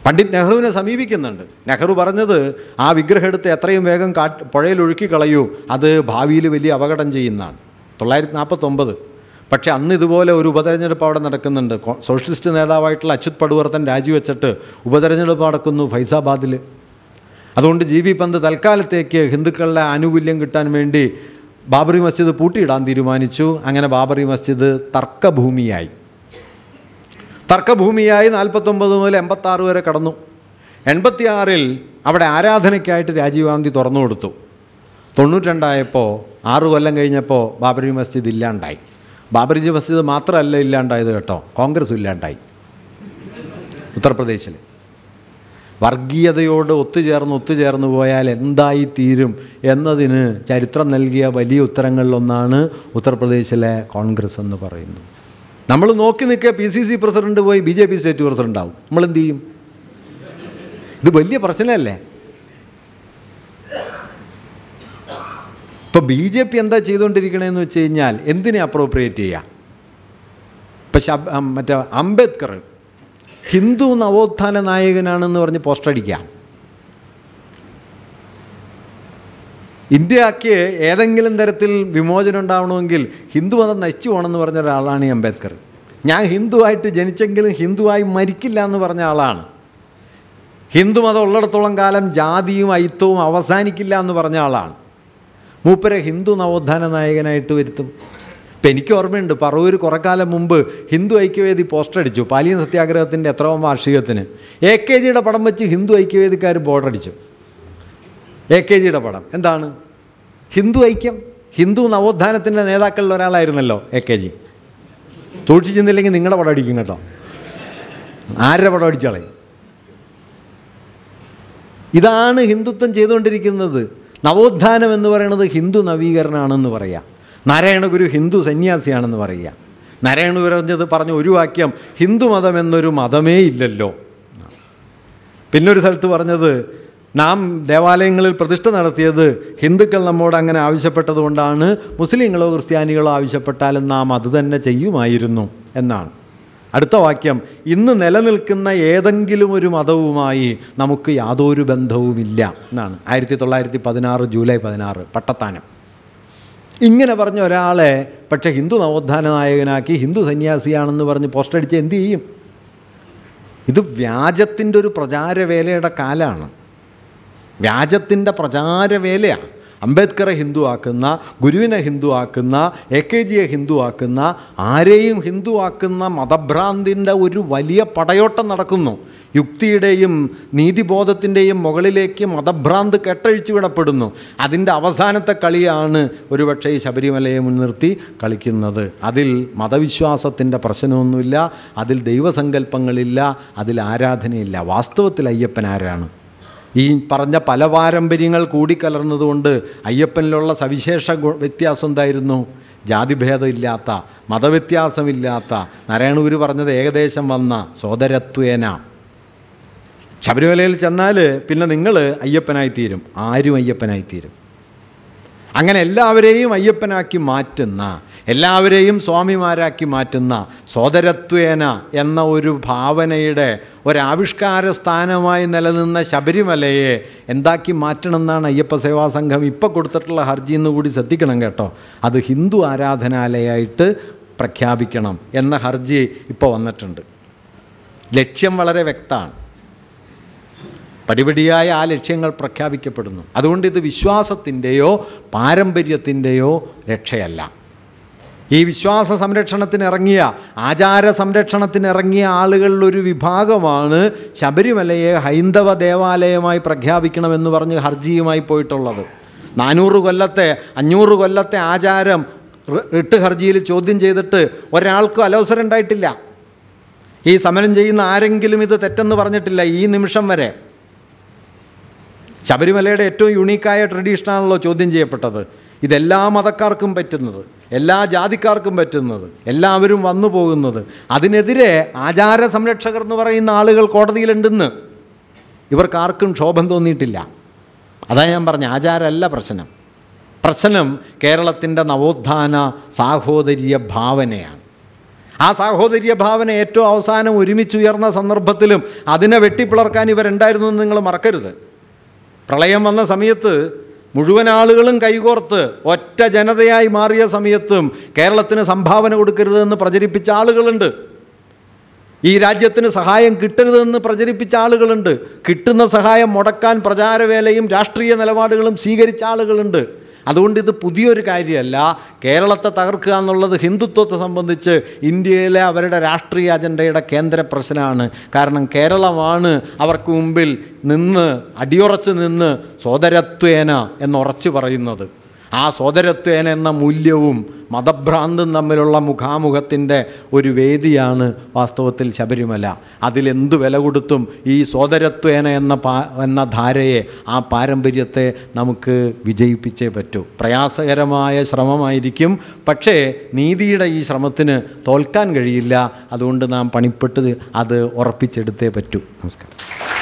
പണ്ഡിറ്റ് നെഹ്റുവിനെ സമീപിക്കുന്നുണ്ട് നെഹ്റു പറഞ്ഞത് ആ വിഗ്രഹം എടുത്ത് എത്രയും വേഗം കാ പുഴയിലൊഴുക്കി കളയൂ അത് ഭാവിയിൽ വലിയ അപകടം ചെയ്യുന്നതാണ് തൊള്ളായിരത്തി നാൽപ്പത്തൊമ്പത് പക്ഷേ അന്ന് ഇതുപോലെ ഒരു ഉപതെരഞ്ഞെടുപ്പ് അവിടെ നടക്കുന്നുണ്ട് സോഷ്യലിസ്റ്റ് നേതാവായിട്ടുള്ള അച്യുത് പടുവർത്തൻ രാജിവെച്ചിട്ട് ഉപതെരഞ്ഞെടുപ്പ് നടക്കുന്നു ഫൈസാബാദിൽ അതുകൊണ്ട് ജി ബി പന്ത് തൽക്കാലത്തേക്ക് ഹിന്ദുക്കളുടെ ആനുകൂല്യം കിട്ടാൻ വേണ്ടി ബാബറി മസ്ജിദ് പൂട്ടിയിടാൻ തീരുമാനിച്ചു അങ്ങനെ ബാബറി മസ്ജിദ് തർക്കഭൂമിയായി തർക്കഭൂമിയായി നാൽപ്പത്തൊമ്പത് മുതൽ എൺപത്താറ് വരെ കടന്നു എൺപത്തിയാറിൽ അവിടെ ആരാധനയ്ക്കായിട്ട് രാജീവ് ഗാന്ധി തുറന്നു കൊടുത്തു തൊണ്ണൂറ്റിരണ്ടായപ്പോൾ ആറു കൊല്ലം കഴിഞ്ഞപ്പോൾ ബാബറി മസ്ജിദ് ഇല്ലാണ്ടായി ബാബറിജി മസ്ജിദ് മാത്രമല്ല ഇല്ലാണ്ടായത് കേട്ടോ കോൺഗ്രസ് ഇല്ലാണ്ടായി ഉത്തർപ്രദേശിൽ വർഗീയതയോട് ഒത്തുചേർന്ന് ഒത്തുചേർന്ന് പോയാൽ എന്തായി തീരും എന്നതിന് ചരിത്രം നൽകിയ വലിയ ഉത്തരങ്ങളിലൊന്നാണ് ഉത്തർപ്രദേശിലെ കോൺഗ്രസ് എന്ന് പറയുന്നത് നമ്മൾ നോക്കി നിൽക്കുക പി സി സി പ്രസിഡന്റ് പോയി B J P state president ആവും നമ്മൾ എന്ത് ചെയ്യും ഇത് വലിയ പ്രശ്നമല്ലേ ഇപ്പോൾ ബി ജെ പി എന്താ ചെയ്തുകൊണ്ടിരിക്കണതെന്ന് വെച്ച് കഴിഞ്ഞാൽ എന്തിനെ അപ്രോപ്രിയേറ്റ് ചെയ്യുക ഇപ്പം ശബ് മറ്റേ അംബേദ്കർ ഹിന്ദു നവോത്ഥാന നായകനാണെന്ന് പറഞ്ഞ് പോസ്റ്റർ അടിക്കാം ഇന്ത്യക്ക് ഏതെങ്കിലും തരത്തിൽ വിമോചനം ഉണ്ടാവണമെങ്കിൽ ഹിന്ദുമതം നശിച്ചു പോകണമെന്ന് പറഞ്ഞ ഒരാളാണ് ഈ അംബേദ്കർ ഞാൻ ഹിന്ദുവായിട്ട് ജനിച്ചെങ്കിലും ഹിന്ദുവായി മരിക്കില്ല എന്ന് പറഞ്ഞ ആളാണ് ഹിന്ദുമതം ഉള്ളിടത്തോളം കാലം ജാതിയും ഐത്തവും അവസാനിക്കില്ല എന്ന് പറഞ്ഞ ആളാണ് മൂപ്പരെ ഹിന്ദു നവോത്ഥാന നായകനായിട്ട് വരുത്തും ഇപ്പം എനിക്ക് ഓർമ്മയുണ്ട് പറവൂർ കുറെ കാലം മുമ്പ് ഹിന്ദു ഐക്യവേദി പോസ്റ്റർ അടിച്ചു പാലിയൻ സത്യാഗ്രഹത്തിൻ്റെ എത്രയോ വാർഷികത്തിന് എ കെ ജിയുടെ പടം വെച്ച് ഹിന്ദു ഐക്യവേദിക്കാർ ബോർഡർ അടിച്ചു എ കെ ജിയുടെ പടം എന്താണ് ഹിന്ദു ഐക്യം ഹിന്ദു നവോത്ഥാനത്തിൻ്റെ നേതാക്കളിൽ ഒരാളായിരുന്നല്ലോ എ കെ ജി സൂക്ഷിച്ചെന്നില്ലെങ്കിൽ നിങ്ങളുടെ പടം അടിക്കും കേട്ടോ ആരുടെ പടം അടിച്ചാളെ ഇതാണ് ഹിന്ദുത്വം ചെയ്തുകൊണ്ടിരിക്കുന്നത് നവോത്ഥാനം എന്ന് പറയുന്നത് ഹിന്ദു നവീകരണമാണെന്ന് പറയാം നാരായണഗുരു ഹിന്ദു സന്യാസിയാണെന്ന് പറയുക നാരായണ പറഞ്ഞത് പറഞ്ഞ ഒരു വാക്യം ഹിന്ദു മതം എന്നൊരു മതമേ ഇല്ലല്ലോ പിന്നൊരു സ്ഥലത്ത് പറഞ്ഞത് നാം ദേവാലയങ്ങളിൽ പ്രതിഷ്ഠ നടത്തിയത് ഹിന്ദുക്കൾ നമ്മോട് അങ്ങനെ ആവശ്യപ്പെട്ടതുകൊണ്ടാണ് മുസ്ലിങ്ങളോ ക്രിസ്ത്യാനികളോ ആവശ്യപ്പെട്ടാലും നാം അത് തന്നെ ചെയ്യുമായിരുന്നു എന്നാണ് അടുത്ത വാക്യം ഇന്ന് നിലനിൽക്കുന്ന ഏതെങ്കിലും ഒരു മതവുമായി നമുക്ക് യാതൊരു ബന്ധവുമില്ല എന്നാണ് ആയിരത്തി തൊള്ളായിരത്തി പതിനാറ് ജൂലൈ പതിനാറ് പട്ടത്താനം ഇങ്ങനെ പറഞ്ഞ ഒരാളെ പക്ഷേ ഹിന്ദു നവോത്ഥാന നായകനാക്കി ഹിന്ദു സന്യാസിയാണെന്ന് പറഞ്ഞ് പോസ്റ്റർ അടിച്ച് എന്തു ചെയ്യും ഇത് വ്യാജത്തിൻ്റെ ഒരു പ്രചാരവേലയുടെ കാലമാണ് വ്യാജത്തിൻ്റെ പ്രചാരവേലയാണ് അംബേദ്കറെ ഹിന്ദു ആക്കുന്ന ഗുരുവിനെ ഹിന്ദു ആക്കുന്ന എ കെ ജിയെ ഹിന്ദു ആക്കുന്ന ആരെയും ഹിന്ദു ആക്കുന്ന മതഭ്രാന്തിൻ്റെ ഒരു വലിയ പടയോട്ടം നടക്കുന്നു യുക്തിയുടെയും നീതിബോധത്തിൻ്റെയും മുകളിലേക്ക് മതഭ്രാന്ത് കെട്ടഴിച്ചു വിടപ്പെടുന്നു അതിൻ്റെ അവസാനത്തെ കളിയാണ് ഒരുപക്ഷെ ഈ ശബരിമലയെ മുൻനിർത്തി കളിക്കുന്നത് അതിൽ മതവിശ്വാസത്തിൻ്റെ പ്രശ്നമൊന്നുമില്ല അതിൽ ദൈവസങ്കല്പങ്ങളില്ല അതിൽ ആരാധനയില്ല വാസ്തവത്തിൽ അയ്യപ്പൻ ആരാണ് ഈ പറഞ്ഞ പല പാരമ്പര്യങ്ങൾ കൂടിക്കലർന്നതുകൊണ്ട് അയ്യപ്പനിലുള്ള സവിശേഷ വ്യത്യാസം എന്തായിരുന്നു ജാതിഭേദമില്ലാത്ത മതവ്യത്യാസമില്ലാത്ത നാരായണഗുരു പറഞ്ഞത് ഏകദേശം വന്ന സോദരത്വേന ശബരിമലയിൽ ചെന്നാൽ പിന്നെ നിങ്ങൾ അയ്യപ്പനായിത്തീരും ആരും അയ്യപ്പനായിത്തീരും അങ്ങനെ എല്ലാവരെയും അയ്യപ്പനാക്കി മാറ്റുന്ന എല്ലാവരെയും സ്വാമിമാരാക്കി മാറ്റുന്ന സോദരത്വേന എന്ന ഒരു ഭാവനയുടെ ഒരാവിഷ്കാര സ്ഥാനമായി നിലനിന്ന ശബരിമലയെ എന്താക്കി മാറ്റണം എന്നാണ് അയ്യപ്പ സേവാ സംഘം ഇപ്പോൾ കൊടുത്തിട്ടുള്ള ഹർജി എന്ന് കൂടി ശ്രദ്ധിക്കണം കേട്ടോ അത് ഹിന്ദു ആരാധനാലയമായിട്ട് പ്രഖ്യാപിക്കണം എന്ന ഹർജി ഇപ്പോൾ വന്നിട്ടുണ്ട് ലക്ഷ്യം വളരെ വ്യക്തമാണ് പടിപടിയായ ആ ലക്ഷ്യങ്ങൾ പ്രഖ്യാപിക്കപ്പെടുന്നു അതുകൊണ്ട് ഇത് വിശ്വാസത്തിൻ്റെയോ പാരമ്പര്യത്തിൻ്റെയോ രക്ഷയല്ല ഈ വിശ്വാസ സംരക്ഷണത്തിന് ഇറങ്ങിയ ആചാര സംരക്ഷണത്തിന് സംരക്ഷണത്തിനിറങ്ങിയ ആളുകളിലൊരു വിഭാഗമാണ് ശബരിമലയെ ഹൈന്ദവ ദേവാലയമായി പ്രഖ്യാപിക്കണമെന്ന് പറഞ്ഞ് ഹർജിയുമായി പോയിട്ടുള്ളത് നാനൂറ് കൊല്ലത്തെ അഞ്ഞൂറ് കൊല്ലത്തെ ആചാരം ഇട്ട് ഹർജിയിൽ ചോദ്യം ചെയ്തിട്ട് ഒരാൾക്കും അലവസരം ഉണ്ടായിട്ടില്ല ഈ സമരം ചെയ്യുന്ന ആരെങ്കിലും ഇത് തെറ്റെന്ന് പറഞ്ഞിട്ടില്ല ഈ നിമിഷം വരെ ശബരിമലയുടെ ഏറ്റവും യുണീക്കായ ട്രഡീഷനാണല്ലോ ചോദ്യം ചെയ്യപ്പെട്ടത് ഇതെല്ലാ മതക്കാർക്കും പറ്റുന്നത് എല്ലാ ജാതിക്കാർക്കും പറ്റുന്നത് എല്ലാവരും വന്നു പോകുന്നത് അതിനെതിരെ ആചാര സംരക്ഷകർ എന്ന് പറയുന്ന ആളുകൾ കോടതിയിലുണ്ടെന്ന് ഇവർക്കാർക്കും ക്ഷോഭം തോന്നിയിട്ടില്ല അതാ ഞാൻ പറഞ്ഞ ആചാരമല്ല പ്രശ്നം പ്രശ്നം കേരളത്തിൻ്റെ നവോത്ഥാന സാഹോദര്യ ഭാവനയാണ് ആ സാഹോദര്യ ഭാവന ഏറ്റവും അവസാനം ഒരുമിച്ചുയർന്ന സന്ദർഭത്തിലും അതിനെ വെട്ടിപ്പിളർക്കാൻ ഇവരുണ്ടായിരുന്നു എന്ന് നിങ്ങൾ മറക്കരുത് പ്രളയം വന്ന സമയത്ത് മുഴുവൻ ആളുകളും കൈകോർത്ത് ഒറ്റ ജനതയായി മാറിയ സമയത്തും കേരളത്തിന് സംഭാവന കൊടുക്കരുതെന്ന് പ്രചരിപ്പിച്ച ആളുകളുണ്ട് ഈ രാജ്യത്തിന് സഹായം കിട്ടരുതെന്ന് പ്രചരിപ്പിച്ച ആളുകളുണ്ട് കിട്ടുന്ന സഹായം മുടക്കാൻ പ്രചാരവേലയും രാഷ്ട്രീയ നിലപാടുകളും സ്വീകരിച്ച ആളുകളുണ്ട് അതുകൊണ്ട് ഇത് പുതിയൊരു കാര്യമല്ല കേരളത്തെ തകർക്കുക എന്നുള്ളത് ഹിന്ദുത്വത്തെ സംബന്ധിച്ച് ഇന്ത്യയിലെ അവരുടെ രാഷ്ട്രീയ അജണ്ടയുടെ കേന്ദ്ര പ്രശ്നമാണ് കാരണം കേരളമാണ് അവർക്ക് മുമ്പിൽ നിന്ന് അടിയുറച്ച് നിന്ന് സോദരത്വേന എന്നുറച്ച് പറയുന്നത് ആ സോദരത്വേന എന്ന മൂല്യവും മതഭ്രാന്തും തമ്മിലുള്ള മുഖാമുഖത്തിൻ്റെ ഒരു വേദിയാണ് വാസ്തവത്തിൽ ശബരിമല അതിലെന്തു വില കൊടുത്തും ഈ സോദരത്വേന എന്ന പാ എന്ന ധാരയെ ആ പാരമ്പര്യത്തെ നമുക്ക് വിജയിപ്പിച്ചേ പറ്റൂ പ്രയാസകരമായ ശ്രമമായിരിക്കും പക്ഷേ നീതിയുടെ ഈ ശ്രമത്തിന് തോൽക്കാൻ കഴിയില്ല അതുകൊണ്ട് നാം പണിപ്പെട്ട് അത് ഉറപ്പിച്ചെടുത്തേ പറ്റൂ നമസ്കാരം